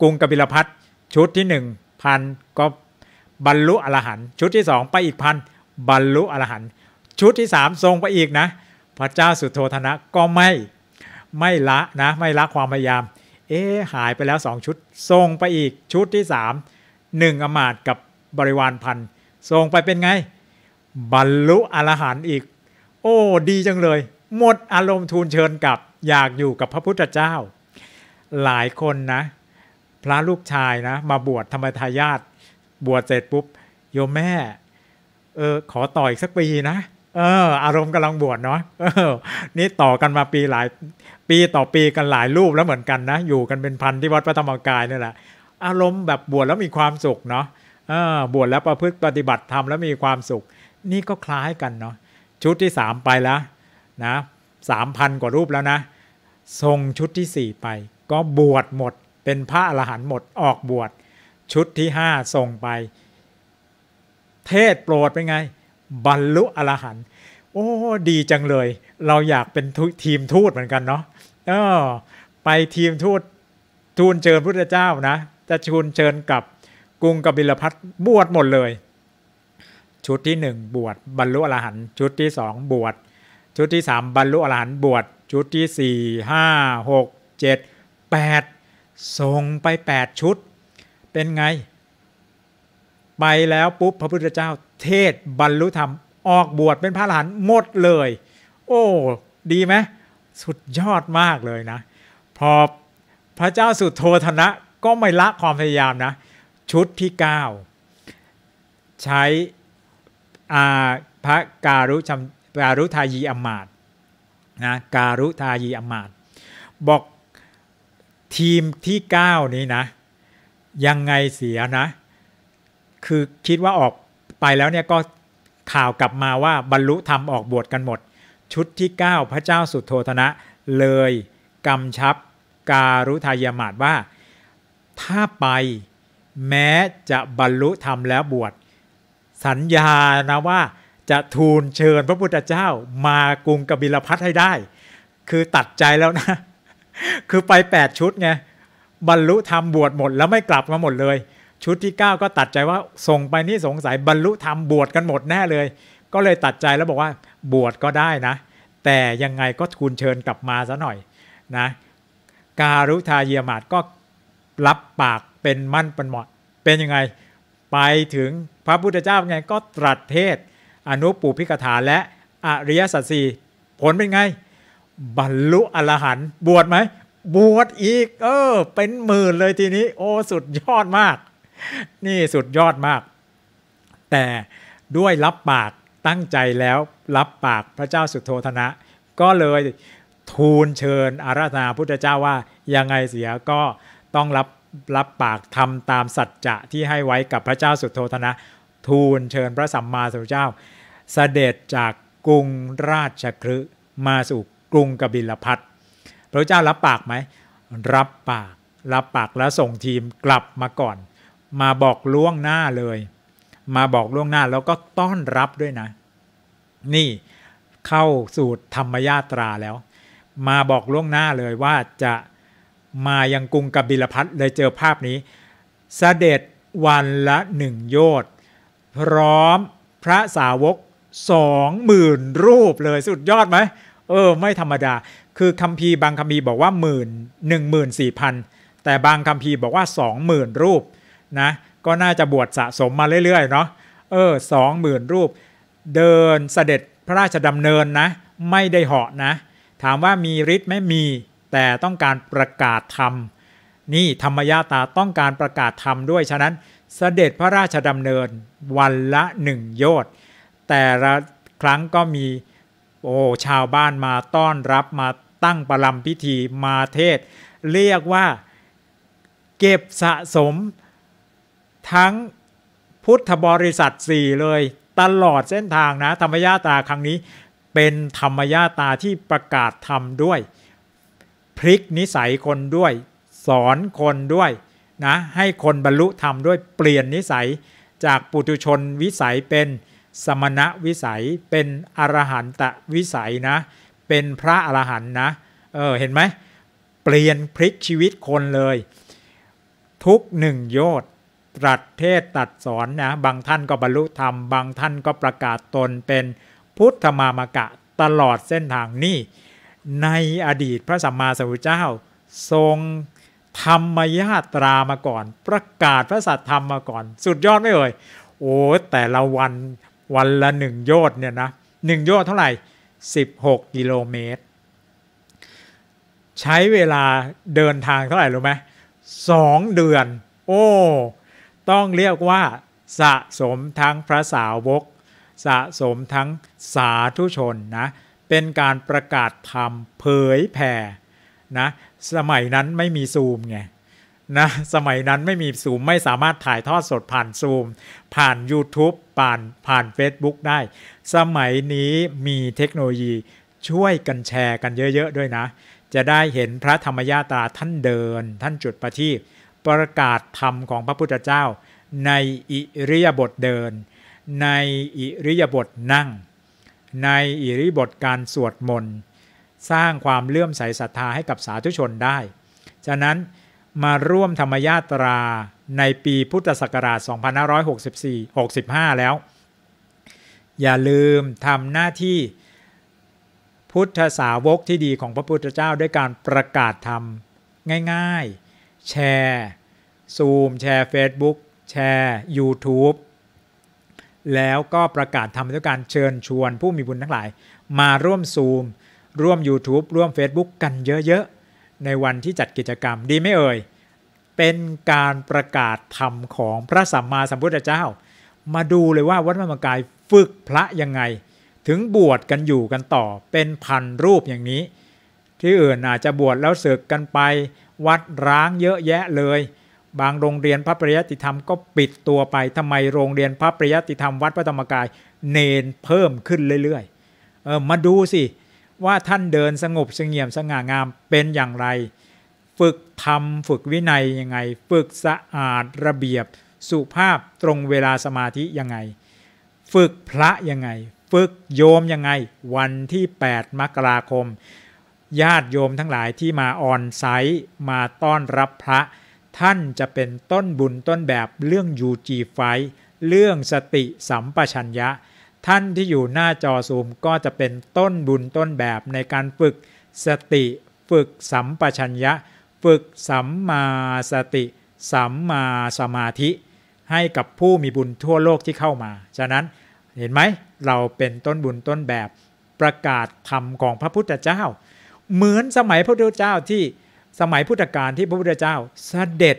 [SPEAKER 1] กรุง กบิลพัทชุดที่หนึ่งพันก็บรรลุอรหันชุดที่สองไปอีกพันบรรลุอรหันชุดที่สามทรงไปอีก นะพระเจ้าสุโธธนะก็ไม่ไม่ละนะไม่ละความพยายาม เอ๊หายไปแล้วสองชุดทรงไปอีกชุดที่สามหนึ่งอมาตกับบริวารพันส่งไปเป็นไง บรรลุอรหันต์อีก โอ้ดีจังเลย หมดอารมณ์ทูลเชิญกลับ อยากอยู่กับพระพุทธเจ้า หลายคนนะ พระลูกชายนะ มาบวชธรรมทายาทบวชเสร็จปุ๊บ โยมแม่เออขอต่ออีกสักปีนะเออ อารมณ์กำลังบวชเนาะนี่ต่อกันมาปีหลาย ปีต่อปีกันหลายรูปแล้วเหมือนกันนะ อยู่กันเป็นพันที่วัดพระธรรมกายนี่แหละ อารมณ์แบบบวชแล้วมีความสุขเนาะบวชแล้วประพฤติปฏิบัติทำแล้วมีความสุข นี่ก็คล้ายกันเนาะชุดที่สามไปแล้วนะสามพันกว่ารูปแล้วนะทรงชุดที่สี่ไป ก็บวชหมดเป็นพระอรหันต์หมดออกบวชชุดที่ห้าส่งไป เทศโปรดเป็นไง บรรลุอรหันต์โอ้ ดีจังเลย เราอยากเป็นทีมทูตเหมือนกันเนาะเออไปทีมทูตทูลเชิญพระเจ้านะ จะชูนเชิญกลับกรุงกบิลพัทบวชหมดเลย ชุดที่หนึ่งบวชบรรลุอรหันต์ชุดที่สองบวช ชุดที่สามบรรลุอรหันต์บวชชุดที่สี่ห้าหกเจ็ดแปดส่งไปแปดชุดเป็นไง ไปแล้วปุ๊บพระพุทธเจ้าเทศบรรลุธรรมออกบวชเป็นพระอรหันต์หมดเลย โอ้ดีไหมสุดยอดมากเลยนะ พอพระเจ้าสุดโทธนะก็ไม่ละความพยายามนะชุดที่ 9 ใช้พระการุชการุทายีอมาตนะการุทายีอมาตบอกทีมที่ 9 นี้นะ ยังไงเสียนะ คือ คิดว่าออกไปแล้วเนี่ยก็ข่าวกลับมาว่าบรรลุธรรมออกบวชกันหมด ชุดที่ 9 พระเจ้าสุดโทธนะ เลยกำชับ การุทายามาตว่าถ้าไปแม้จะบรรลุธรรมแล้วบวชสัญญานะว่าจะทูลเชิญพระพุทธเจ้า มากรุงกบิลพัทให้ได้ คือตัดใจแล้วนะ คือไป 8 ชุดไงบรรลุธรรมบวชหมดแล้วไม่กลับมาหมดเลย ชุดที่ 9 ก็ตัดใจว่าส่งไปนี่สงสัยบรรลุธรรมบวชกันหมดแน่เลย ก็เลยตัดใจแล้วบอกว่าบวชก็ได้นะ แต่ยังไงก็ทูลเชิญกลับมาซะหน่อยนะการุธาเยียมาตก็รับปากเป็นมั่นเป็นเหมาะเป็นยังไง ไปถึงพระพุทธเจ้าไงก็ตรัสเทศ อนุปูพิกถาและอริยสัจสี่ผลเป็นไง บรรลุอรหันต์บวชไหม บวชอีก เออ เป็นหมื่นเลยทีนี้ โอ้ สุดยอดมาก นี่สุดยอดมาก แต่ด้วยรับปากตั้งใจแล้วรับปากพระเจ้าสุโธธนะ ก็เลยทูลเชิญอาราธนาพุทธเจ้าว่ายังไงเสียก็ต้องรับ รับปากทำตามสัจจะที่ให้ไว้กับพระเจ้าสุโธธนะ ทูลเชิญพระสัมมาสัมพุทธเจ้าสเสด็จจากกรุงราชคฤห์มาสู่กรุงกบิลพัทพระเจ้ารับปากไหมรับปาก รับปากแล้ว ส่งทีมกลับมาก่อน มาบอกล่วงหน้าเลย มาบอกล่วงหน้าแล้วก็ต้อนรับด้วยนะ นี่เข้าสูตรธรรมยาตราแล้ว มาบอกล่วงหน้าเลยว่าจะมายังกรุงกบิลพัทเลยเจอภาพนี้สเสด็จวันละหนึ่งโยศ์พร้อมพระสาวกสองหมื่นรูปเลยสุดยอดไหมเออ ไม่ธรรมดา คือคัมภีร์บางคัมภีร์บอกว่าหมื่นหนึ่งหมื่นสี่พันแต่บางคัมภีร์บอกว่าสองหมื่นรูปนะก็น่าจะบวชสะสมมาเรื่อยๆเนาะเออสองหมื่นรูป เดินเสด็จพระราชดำเนินนะ ไม่ได้เหาะนะถามว่ามีฤทธิ์ไหมมีแต่ต้องการประกาศธรรม นี่ธรรมยาตาต้องการประกาศธรรมด้วยฉะนั้นสเสด็จพระราชดำเนินวันละหนึ่งโยชน์แต่ละครั้งก็มี โอ้ชาวบ้านมาต้อนรับมาตั้งประลำพิธีมาเทศ เรียกว่า เก็บสะสม ทั้งพุทธบริษัทสี่เลย ตลอดเส้นทางนะ ธรรมยาตาครั้งนี้เป็นธรรมยาตาที่ประกาศธรรมด้วยพลิกนิสัยคนด้วย สอนคนด้วยนะให้คนบรรลุธรรมด้วยเปลี่ยนนิสัยจากปุถุชนวิสัยเป็นสมณะวิสัยเป็นอรหันตะวิสัยนะ เป็นพระอรหันนะเออเห็นไหม เปลี่ยน พลิกชีวิตคนเลย ทุกหนึ่งโยต์ตรัสเทศตัดสอนนะ บางท่านก็บรรลุธรรม บางท่านก็ประกาศตนเป็นพุทธมามกะตลอดเส้นทางนี่ในอดีตพระสัมมาสัมพุทธเจ้า ทรงธรรมญาตรามาก่อน ประกาศพระสัทธรรมมาก่อน สุดยอดไม่เอ่ยโอ้ แต่ละวันวันละหนึ่งโยชนเนี่ยนะหนึ่งโยชนเท่าไหร่ 16 กิโลเมตร ใช้เวลาเดินทางเท่าไหร่รู้ไหมสองเดือน โอ้ ต้องเรียกว่าสะสมทั้งพระสาวก สะสมทั้งสาธุชนนะเป็นการประกาศธรรมเผยแผ่นะ สมัยนั้นไม่มีซูมไงนะ สมัยนั้นไม่มีซูมไม่สามารถถ่ายทอดสดผ่านซูม ผ่าน YouTube ผ่านผ่าน Facebook ได้ สมัยนี้มีเทคโนโลยีช่วยกันแชร์กันเยอะๆด้วยนะ จะได้เห็นพระธรรมยาตาท่านเดินท่านจุดประทีปประกาศธรรมของพระพุทธเจ้า ในอิริยาบถเดิน ในอิริยาบถนั่งในอิริบทการสวดมนต์ สร้างความเลื่อมใสศรัทธาให้กับสาธุชนได้ฉะนั้นมาร่วมธรรมญาตราในปีพุทธศักราช 2564 65 แล้ว อย่าลืมทำหน้าที่พุทธสาวกที่ดีของพระพุทธเจ้าด้วยการประกาศธรรมง่ายๆ แชร์ ซูมแชร์ Facebook แชร์ YouTube แล้วก็ประกาศทำด้วยการเชิญชวนผู้มีบุญทั้งหลาย มาร่วมซูม ร่วม YouTube ร่วม Facebook กันเยอะๆในวันที่จัดกิจกรรม ดีไม่เอ่ย เป็นการประกาศธรรมของพระสัมมาสัมพุทธเจ้า มาดูเลยว่าวัดพรรมกายฝึกพระยังไง ถึงบวชกันอยู่กันต่อเป็นพันรูปอย่างนี้ ที่อื่นอาจจะบวชแล้วเสกกันไป วัดร้างเยอะแยะเลยบางโรงเรียนพระปริยัติธรรมก็ปิดตัวไปทำไมโรงเรียนพระปริยัติธรรมวัดพระธรรมกายเนนเพิ่มขึ้นเรื่อย ๆเออมาดูสิ ว่าท่านเดินสงบเสงี่ยมสง่างามเป็นอย่างไร ฝึกธรรมฝึกวินัยยังไง ฝึกสะอาดระเบียบ สุภาพตรงเวลาสมาธิยังไง ฝึกพระยังไง ฝึกโยมยังไง วันที่ 8มกราคมญาติโยมทั้งหลายที่มาออนไซต์มาต้อนรับพระท่านจะเป็นต้นบุญต้นแบบเรื่องยูจีไฟเรื่องสติสัมปชัญญะ ท่านที่อยู่หน้าจอซูมก็จะเป็นต้นบุญต้นแบบในการฝึกสติฝึกสัมปชัญญะ ฝึกสัมมาสติ สัมมาสมาธิ ให้กับผู้มีบุญทั่วโลกที่เข้ามา ฉะนั้นเห็นไหมเราเป็นต้นบุญต้นแบบประกาศธรรมของพระพุทธเจ้า เหมือนสมัยพระพุทธเจ้าที่สมัยพุทธกาลที่พระพุทธเจ้าสเสด็จ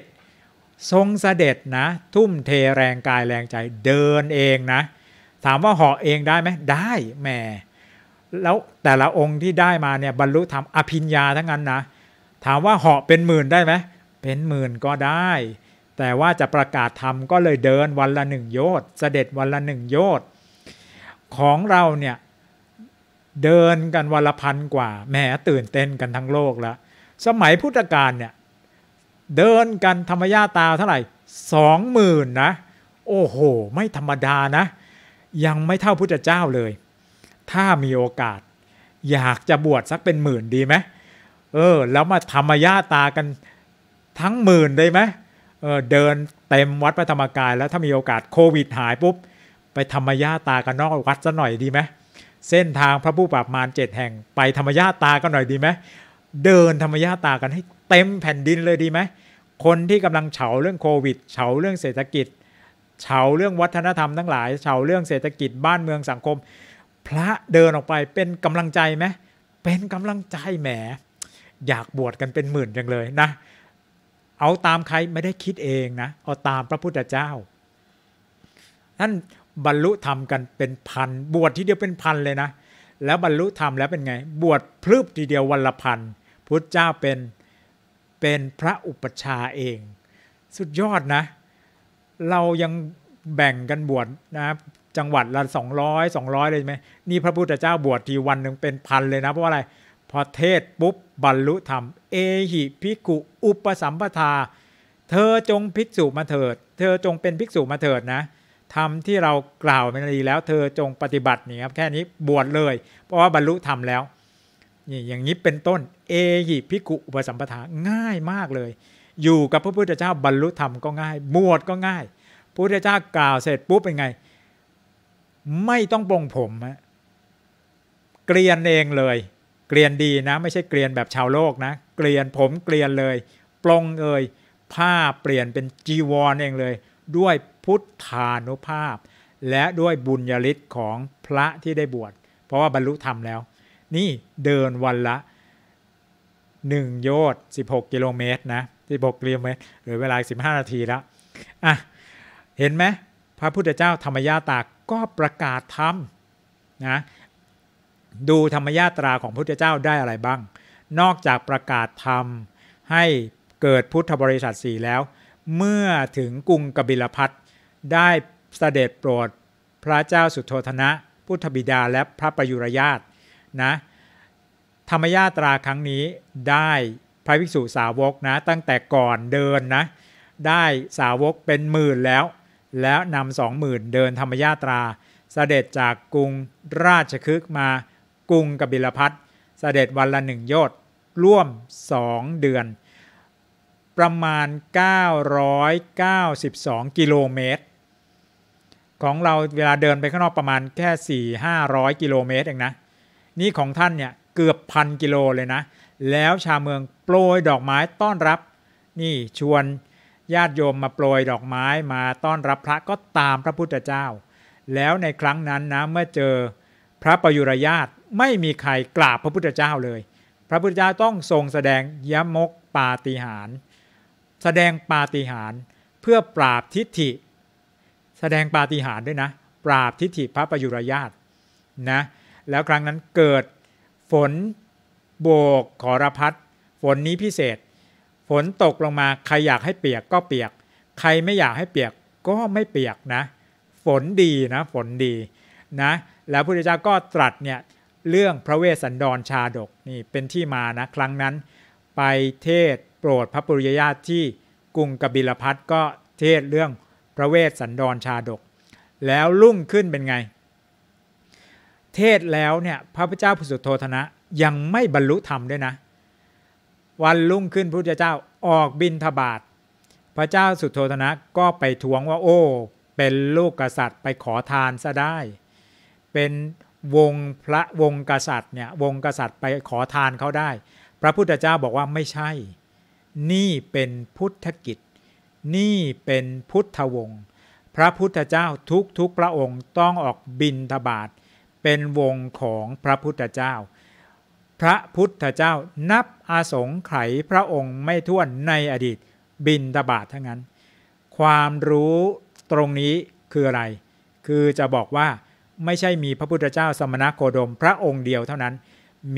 [SPEAKER 1] ทรงสเสด็จนะทุ่มเทแรงกายแรงใจเดินเองนะถามว่าเหาะเองได้ไหมได้แหมแล้วแต่ละองค์ที่ได้มาเนี่ยบรรลุธรรมอภิญญาทั้งนั้นนะถามว่าเหาะเป็นหมื่นได้ไหมเป็นหมื่นก็ได้ แต่ว่าจะประกาศธรรมก็เลยเดินวันละหนึ่งโยต์เสด็จวันละหนึ่งโยต์ของเราเนี่ยเดินกันวันละพันกว่าแหมตื่นเต้นกันทั้งโลกแล้วสมัยพุทธกาลเนี่ยเดินกันธรรมญาตาเท่าไหร่สองหมื่นนะโอ้โห ไม่ธรรมดานะ ยังไม่เท่าพุทธเจ้าเลย ถ้ามีโอกาส อยากจะบวชสักเป็นหมื่นดีไหมเออแล้วมาธรรมญาตากันทั้งหมื่นได้ไหมเออเดินเต็มวัดพระธรรมกายแล้วถ้ามีโอกาสโควิดหายปุ๊บไปธรรมญาตากันนอกวัดซะหน่อยดีไหมเส้นทางพระผู้ปราบมารเจ็ดแห่งไปธรรมญาตากันหน่อยดีไหมเดินธรรมยาตากันให้เต็มแผ่นดินเลยดีไหม คนที่กำลังเฉาเรื่องโควิดเฉาเรื่องเศรษฐกิจเฉาเรื่องวัฒนธรรมทั้งหลายเฉาเรื่องเศรษฐกิจบ้านเมืองสังคม พระเดินออกไปเป็นกำลังใจไหมเป็นกำลังใจแหม อยากบวชกันเป็นหมื่นจังเลยนะ เอาตามใครไม่ได้คิดเองนะเอาตามพระพุทธเจ้าท่านบรรลุธรรมกันเป็นพันบวชทีเดียวเป็นพันเลยนะแล้วบรรลุธรรมแล้วเป็นไง บวชพลืบทีเดียววันละพันพุทธเจ้าเป็นเป็นพระอุปชาเอง สุดยอดนะ เรายังแบ่งกันบวชนะจังหวัดละสองร้อยสองร้อยเลยไหมนี่พระพุทธเจ้าบวชทีวันหนึ่งเป็นพันเลยนะเพราะอะไรพอเทศปุ๊บบรรลุธรรม เอหิภิกุอุปสัมปทา เธอจงภิกษุมาเถิด เธอจงเป็นภิกษุมาเถิดนะธรรมที่เรากล่าว็นดีแล้วเธอจงปฏิบัตินี่ครับแค่นี้บวชเลยเพราะว่าบรรลุธรรมแล้วนี่อย่างนี้เป็นต้นเอหิพิกุอุปสัมปทาง่ายมากเลย อยู่กับพระพุทธเจ้าบรรลุธรรมก็ง่ายบวชก็ง่ายพระพุทธเจ้ากล่าวเสร็จปุ๊บเป็นไง ไม่ต้องปรงผมฮะเกลียนเองเลยเกลียนดีนะ ไม่ใช่เกลียนแบบชาวโลกนะเกลียนผมเกลียนเลยปลงเอยผ้าเปลี่ยนเป็นจีวรเองเลยด้วยพุทธานุภาพ และด้วยบุญญาลิศของพระที่ได้บวชเพราะว่าบรรลุธรรมแล้ว นี่เดินวันละ 1 โยต์16 กิโลเมตรนะ16 กิโลเมตรหรือเวลา 15 นาทีแล้วอ่ะเห็นไหมพระพุทธเจ้าธรรมยาตาก็ประกาศธรรมนะดูธรรมยาตราของพุทธเจ้าได้อะไรบ้าง นอกจากประกาศธรรมให้เกิดพุทธบริษัทสี่แล้วเมื่อถึงกรุงกบิลพัทได้เสด็จโปรดพระเจ้าสุโธธนะ พุทธบิดาและพระประยุรญาตนะธรรมญาตราครั้งนี้ได้พระภิกษุสาวกนะตั้งแต่ก่อนเดินนะได้สาวกเป็นหมื่นแล้ว แล้วนำสองหมื่นเดินธรรมญาตรา เสด็จจากกรุงราชคฤห์มากรุงกบิลพัทเสด็จวันละหนึ่งยอดร่วมสองเดือน ประมาณ 992 กิโลเมตรของเราเวลาเดินไปข้างนอกประมาณแค่4ี่ห้าร้อยกิโลเมตรเองนะนี่ของท่านเนี่ยเกือบพันกิโลเลยนะ แล้วชาวเมืองโปรยดอกไม้ต้อนรับ นี่ชวนญาติโยมมาโปรยดอกไม้มาต้อนรับพระก็ตามพระพุทธเจ้า แล้วในครั้งนั้นนะเมื่อเจอพระประยุรญาติไม่มีใครกราบพระพุทธเจ้าเลย พระพุทธเจ้าต้องทรงแสดงยมกปาฏิหาร แสดงปาฏิหารเพื่อปราบทิฏฐิแสดงปาฏิหาริย์ด้วยนะปราบทิฏฐิพระประยุรญาตนะแล้วครั้งนั้นเกิดฝนโบกขอรพัดฝนนี้พิเศษ ฝนตกลงมาใครอยากให้เปียกก็เปียก ใครไม่อยากให้เปียกก็ไม่เปียกนะฝนดีนะฝนดีนะแล้วพระพุทธเจ้าก็ตรัสเนี่ยเรื่องพระเวสสันดรชาดกนี่เป็นที่มานะครั้งนั้นไปเทศโปรดพระปุริยญาติที่กรุงกบิลพัทก็เทศเรื่องระเวสสันดรชาดก แล้วรุ่งขึ้นเป็นไง เทศแล้วเนี่ยพระพุทธเจ้าพุทธโธธนะยังไม่บรรลุธรรมด้วยนะ วันรุ่งขึ้นพระพุทธเจ้าออกบินทบาทพระเจ้าสุโธธนะก็ไปทวงว่าโอ้ เป็นลูกกษัตริย์ไปขอทานซะได้ เป็นวงพระวงกษัตริย์เนี่ยวงกษัตริย์ไปขอทานเขาได้ พระพุทธเจ้าบอกว่าไม่ใช่ นี่เป็นพุทธกิจนี่เป็นพุทธวงศ์พระพุทธเจ้าทุกทุกพระองค์ต้องออกบินทบาทเป็นวงของพระพุทธเจ้า พระพุทธเจ้านับอาสงไขยพระองค์ไม่ท้วนในอดีตบินทบาททั้งนั้น ความรู้ตรงนี้คืออะไร คือจะบอกว่าไม่ใช่มีพระพุทธเจ้าสมณโคดมพระองค์เดียวเท่านั้น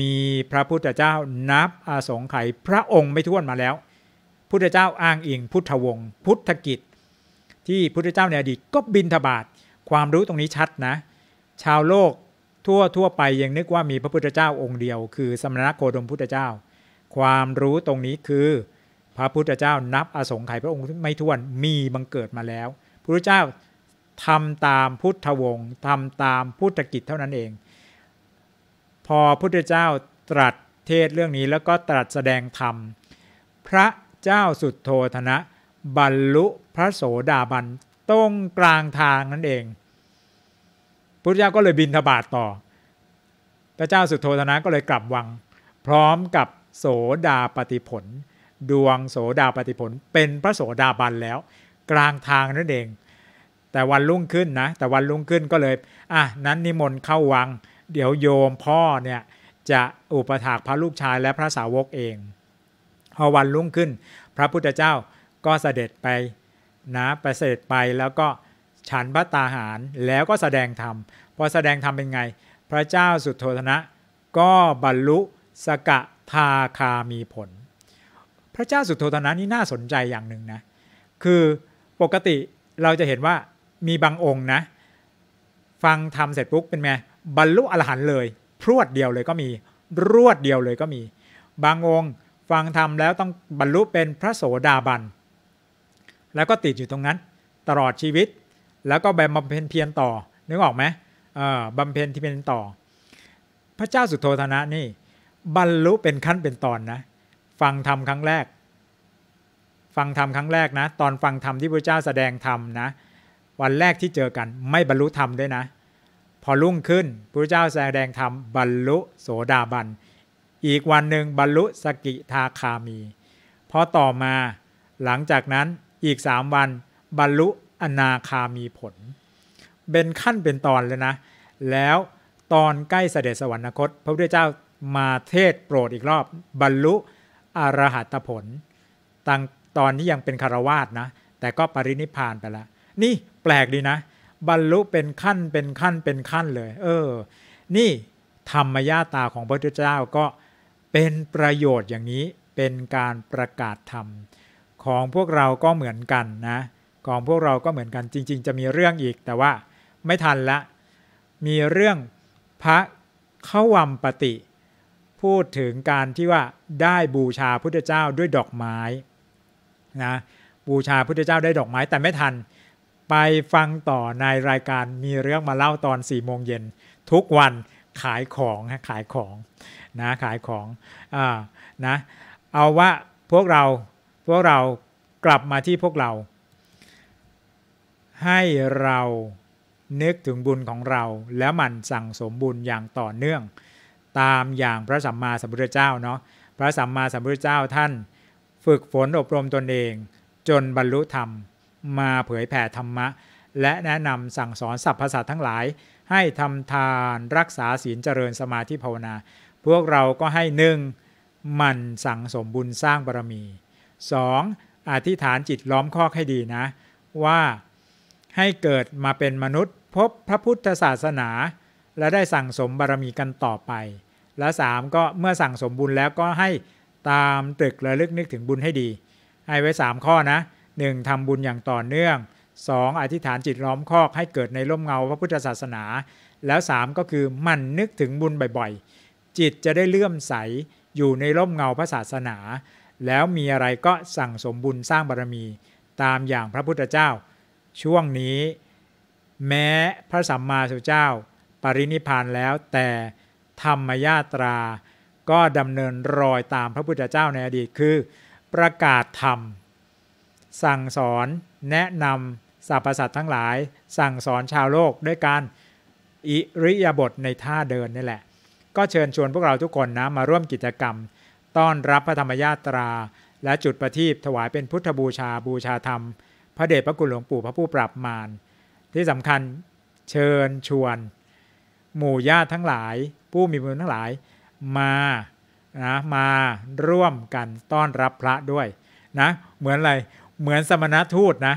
[SPEAKER 1] มีพระพุทธเจ้านับอาสงไขยพระองค์ไม่ท้วนมาแล้วพุทธเจ้าอ้างอิงพุทธวงศ์พุทธกิจที่พุทธเจ้าในอดีตก็บินทบาทความรู้ตรงนี้ชัดนะชาวโลกทั่วทั่วไปยังนึกว่ามีพระพุทธเจ้าองค์เดียว คือสมณโคดมพุทธเจ้าความรู้ตรงนี้คือ พระพุทธเจ้านับอสงไขยพระองค์ไม่ท้วนมีบังเกิดมาแล้วพระพุทธเจ้าทำตามพุทธวงศ์ทำตามพุทธกิจเท่านั้นเอง พอพุทธเจ้าตรัสเทศเรื่องนี้แล้วก็ตรัสแสดงธรรมพระเจ้าสุดโทธนะ บรรลุพระโสดาบันตรงกลางทางนั่นเอง พุทธเจ้าก็เลยบินทบาทต่อพระเจ้าสุดโทธนะก็เลยกลับวัง พร้อมกับโสดาปฏิผล ดวงโสดาปฏิผลเป็นพระโสดาบันแล้วกลางทางนั่นเอง แต่วันรุ่งขึ้นนะแต่วันรุ่งขึ้นก็เลยอ่ะนั้นนิมนต์เข้าวัง เดี๋ยวโยมพ่อเนี่ยจะอุปถากพระลูกชายและพระสาวกเองพอวันรุ่งขึ้น พระพุทธเจ้าก็เสด็จไปนะไปเสด็จไปแล้วก็ฉันพระตาหารแล้วก็แสดงธรรมพอแสดงธรรมเป็นไง พระเจ้าสุโธธนะ ก็บรรลุสกะทาคามีผล พระเจ้าสุโธธนะนี่น่าสนใจอย่างหนึ่งนะ คือปกติเราจะเห็นว่ามีบางองค์นะฟังธรรมเสร็จปุ๊บเป็นไงบรรลุอรหันต์เลยพรวดเดียวเลยก็มีรวดเดียวเลยก็มีบางองค์ฟังธรรมแล้วต้องบรรลุเป็นพระโสดาบัน แล้วก็ติดอยู่ตรงนั้น ตลอดชีวิตแล้วก็แบบบำเพ็ญเพียรต่อนึกออกไหมบำเพ็ญที่เป็นต่อ พระเจ้าสุโธธนะนี่ บรรลุเป็นขั้นเป็นตอนนะ ฟังธรรมครั้งแรก ฟังธรรมครั้งแรกนะ ตอนฟังธรรมที่พระเจ้าแสดงธรรมนะ วันแรกที่เจอกันไม่บรรลุธรรมด้วยนะ พอรุ่งขึ้นพระเจ้าแสดงธรรมบรรลุโสดาบันอีกวันหนึ่งบรรลุสกิทาคามี เพราะต่อมาหลังจากนั้นอีกสามวันบรรลุอนาคามีผล เป็นขั้นเป็นตอนเลยนะ แล้วตอน ใกล้เสด็จสวรรคต พระพุทธเจ้ามาเทศโปรดอีกรอบบรรลุอรหัตผลตังตอนนี้ยังเป็นคารวาสนะ แต่ก็ปรินิพานไปแล้วนี่แปลกดีนะ บรรลุเป็นขั้นเป็นขั้นเป็นขั้นเลย เออนี่ธรรมญาตาของพระพุทธเจ้าก็เป็นประโยชน์อย่างนี้เป็นการประกาศธรรม ของพวกเราก็เหมือนกันนะของพวกเราก็เหมือนกันจริงๆ จะมีเรื่องอีกแต่ว่าไม่ทันละมีเรื่องพระเข้าวัมปติ พูดถึงการที่ว่าได้บูชาพุทธเจ้าด้วยดอกไม้นะบูชาพุทธเจ้าได้ดอกไม้ แต่ไม่ทันไปฟังต่อในรายการมีเรื่องมาเล่าตอน4ี่โมงเย็นทุกวันขายของฮะขายของนะขายของอ่านะเอาว่าพวกเราพวกเรากลับมาที่พวกเรา ให้เรานึกถึงบุญของเราแล้วมันสั่งสมบุญอย่างต่อเนื่องตามอย่างพระสัมมาสัมพุทธเจ้าเนาะพระสัมมาสัมพุทธเจ้าท่านฝึกฝนอบรมตนเอง จนบรรลุธรรมมาเผยแผ่ธรรมะ และแนะนำสั่งสอนสรรพสัตว์ทั้งหลายให้ทำทานรักษาศีลเจริญสมาธิภาวนา พวกเราก็ให้หนึ่งมันสั่งสมบุญสร้างบารมี 2. ออธิษฐานจิตล้อมคอกให้ดีนะ ว่าให้เกิดมาเป็นมนุษย์พบพระพุทธศาสนา และได้สั่งสมบารมีกันต่อไป และ 3. ก็เมื่อสั่งสมบุญแล้วก็ให้ตามตึกระลึกนึกถึงบุญให้ดี ให้ไว้ 3 ข้อนะ 1. ทำบุญอย่างต่อเนื่อง 2. อธิษฐานจิตล้อมคอกให้เกิดในร่มเงาพระพุทธศาสนา แล้ว3ก็คือมันนึกถึงบุญบ่อยๆ จิตจะได้เลื่อมใสอยู่ในร่มเงาพระศาสนา แล้วมีอะไรก็สั่งสมบุญสร้างบารมีตามอย่างพระพุทธเจ้า ช่วงนี้ แม้พระสัมมาสัมพุทธเจ้า ปรินิพานแล้วแต่ธรรมญาตรา ก็ดำเนินรอยตามพระพุทธเจ้าในอดีตคือ ประกาศธรรม สั่งสอนแนะนำสรรพสัตว์ทั้งหลายสั่งสอนชาวโลกด้วยการอิริยาบถในท่าเดินนี่แหละ ก็เชิญชวนพวกเราทุกคนนะมาร่วมกิจกรรม ต้อนรับพระธรรมญาตรา และจุดประทีปถวายเป็นพุทธบูชาบูชาธรรม พระเดชพระคุณหลวงปู่พระผู้ปรับมาร ที่สำคัญเชิญชวน หมู่ญาติทั้งหลาย ผู้มีบุญทั้งหลายมานะมาร่วมกันต้อนรับพระด้วยนะเหมือนอะไรเหมือนสมณทูตนะ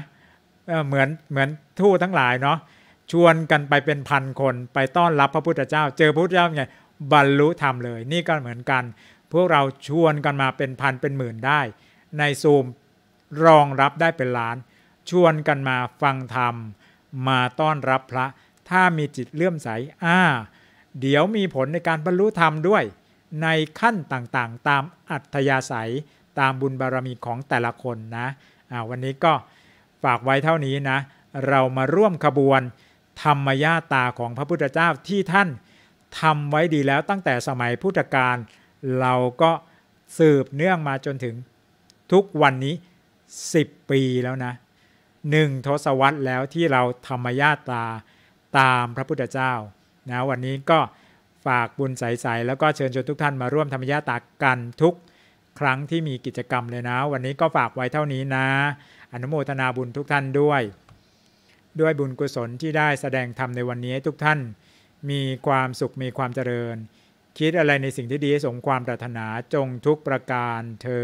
[SPEAKER 1] เหมือนเหมือนทูตทั้งหลายเนาะ ชวนกันไปเป็นพันคน ไปต้อนรับพระพุทธเจ้า เจอพระพุทธเจ้าไง บรรลุธรรมเลย นี่ก็เหมือนกัน พวกเราชวนกันมาเป็นพันเป็นหมื่นได้ ในซูมรองรับได้เป็นล้าน ชวนกันมาฟังธรรม มาต้อนรับพระ ถ้ามีจิตเลื่อมใส อ่า เดี๋ยวมีผลในการบรรลุธรรมด้วย ในขั้นต่างๆ ตามอัธยาศัยตามบุญบารรมีของแต่ละคนนะวันนี้ก็ฝากไว้เท่านี้นะ เรามาร่วมขบวนธรรมญาตาของพระพุทธเจ้าที่ท่านทำไว้ดีแล้วตั้งแต่สมัยพุทธกาล เราก็สืบเนื่องมาจนถึงทุกวันนี้ 10 ปีแล้วนะหนึ่งทศวรรษแล้วที่เราธรรมญาตาตามพระพุทธเจ้านะวันนี้ก็ฝากบุญใสๆแล้วก็เชิญชวนทุกท่านมาร่วมธรรมญาตากันทุกครั้งที่มีกิจกรรมเลยนะ วันนี้ก็ฝากไว้เท่านี้นะ อนุโมทนาบุญทุกท่านด้วย ด้วยบุญกุศลที่ได้แสดงธรรมในวันนี้ทุกท่าน มีความสุขมีความเจริญ คิดอะไรในสิ่งที่ดีสมความปรารถนาจงทุกประการเทอ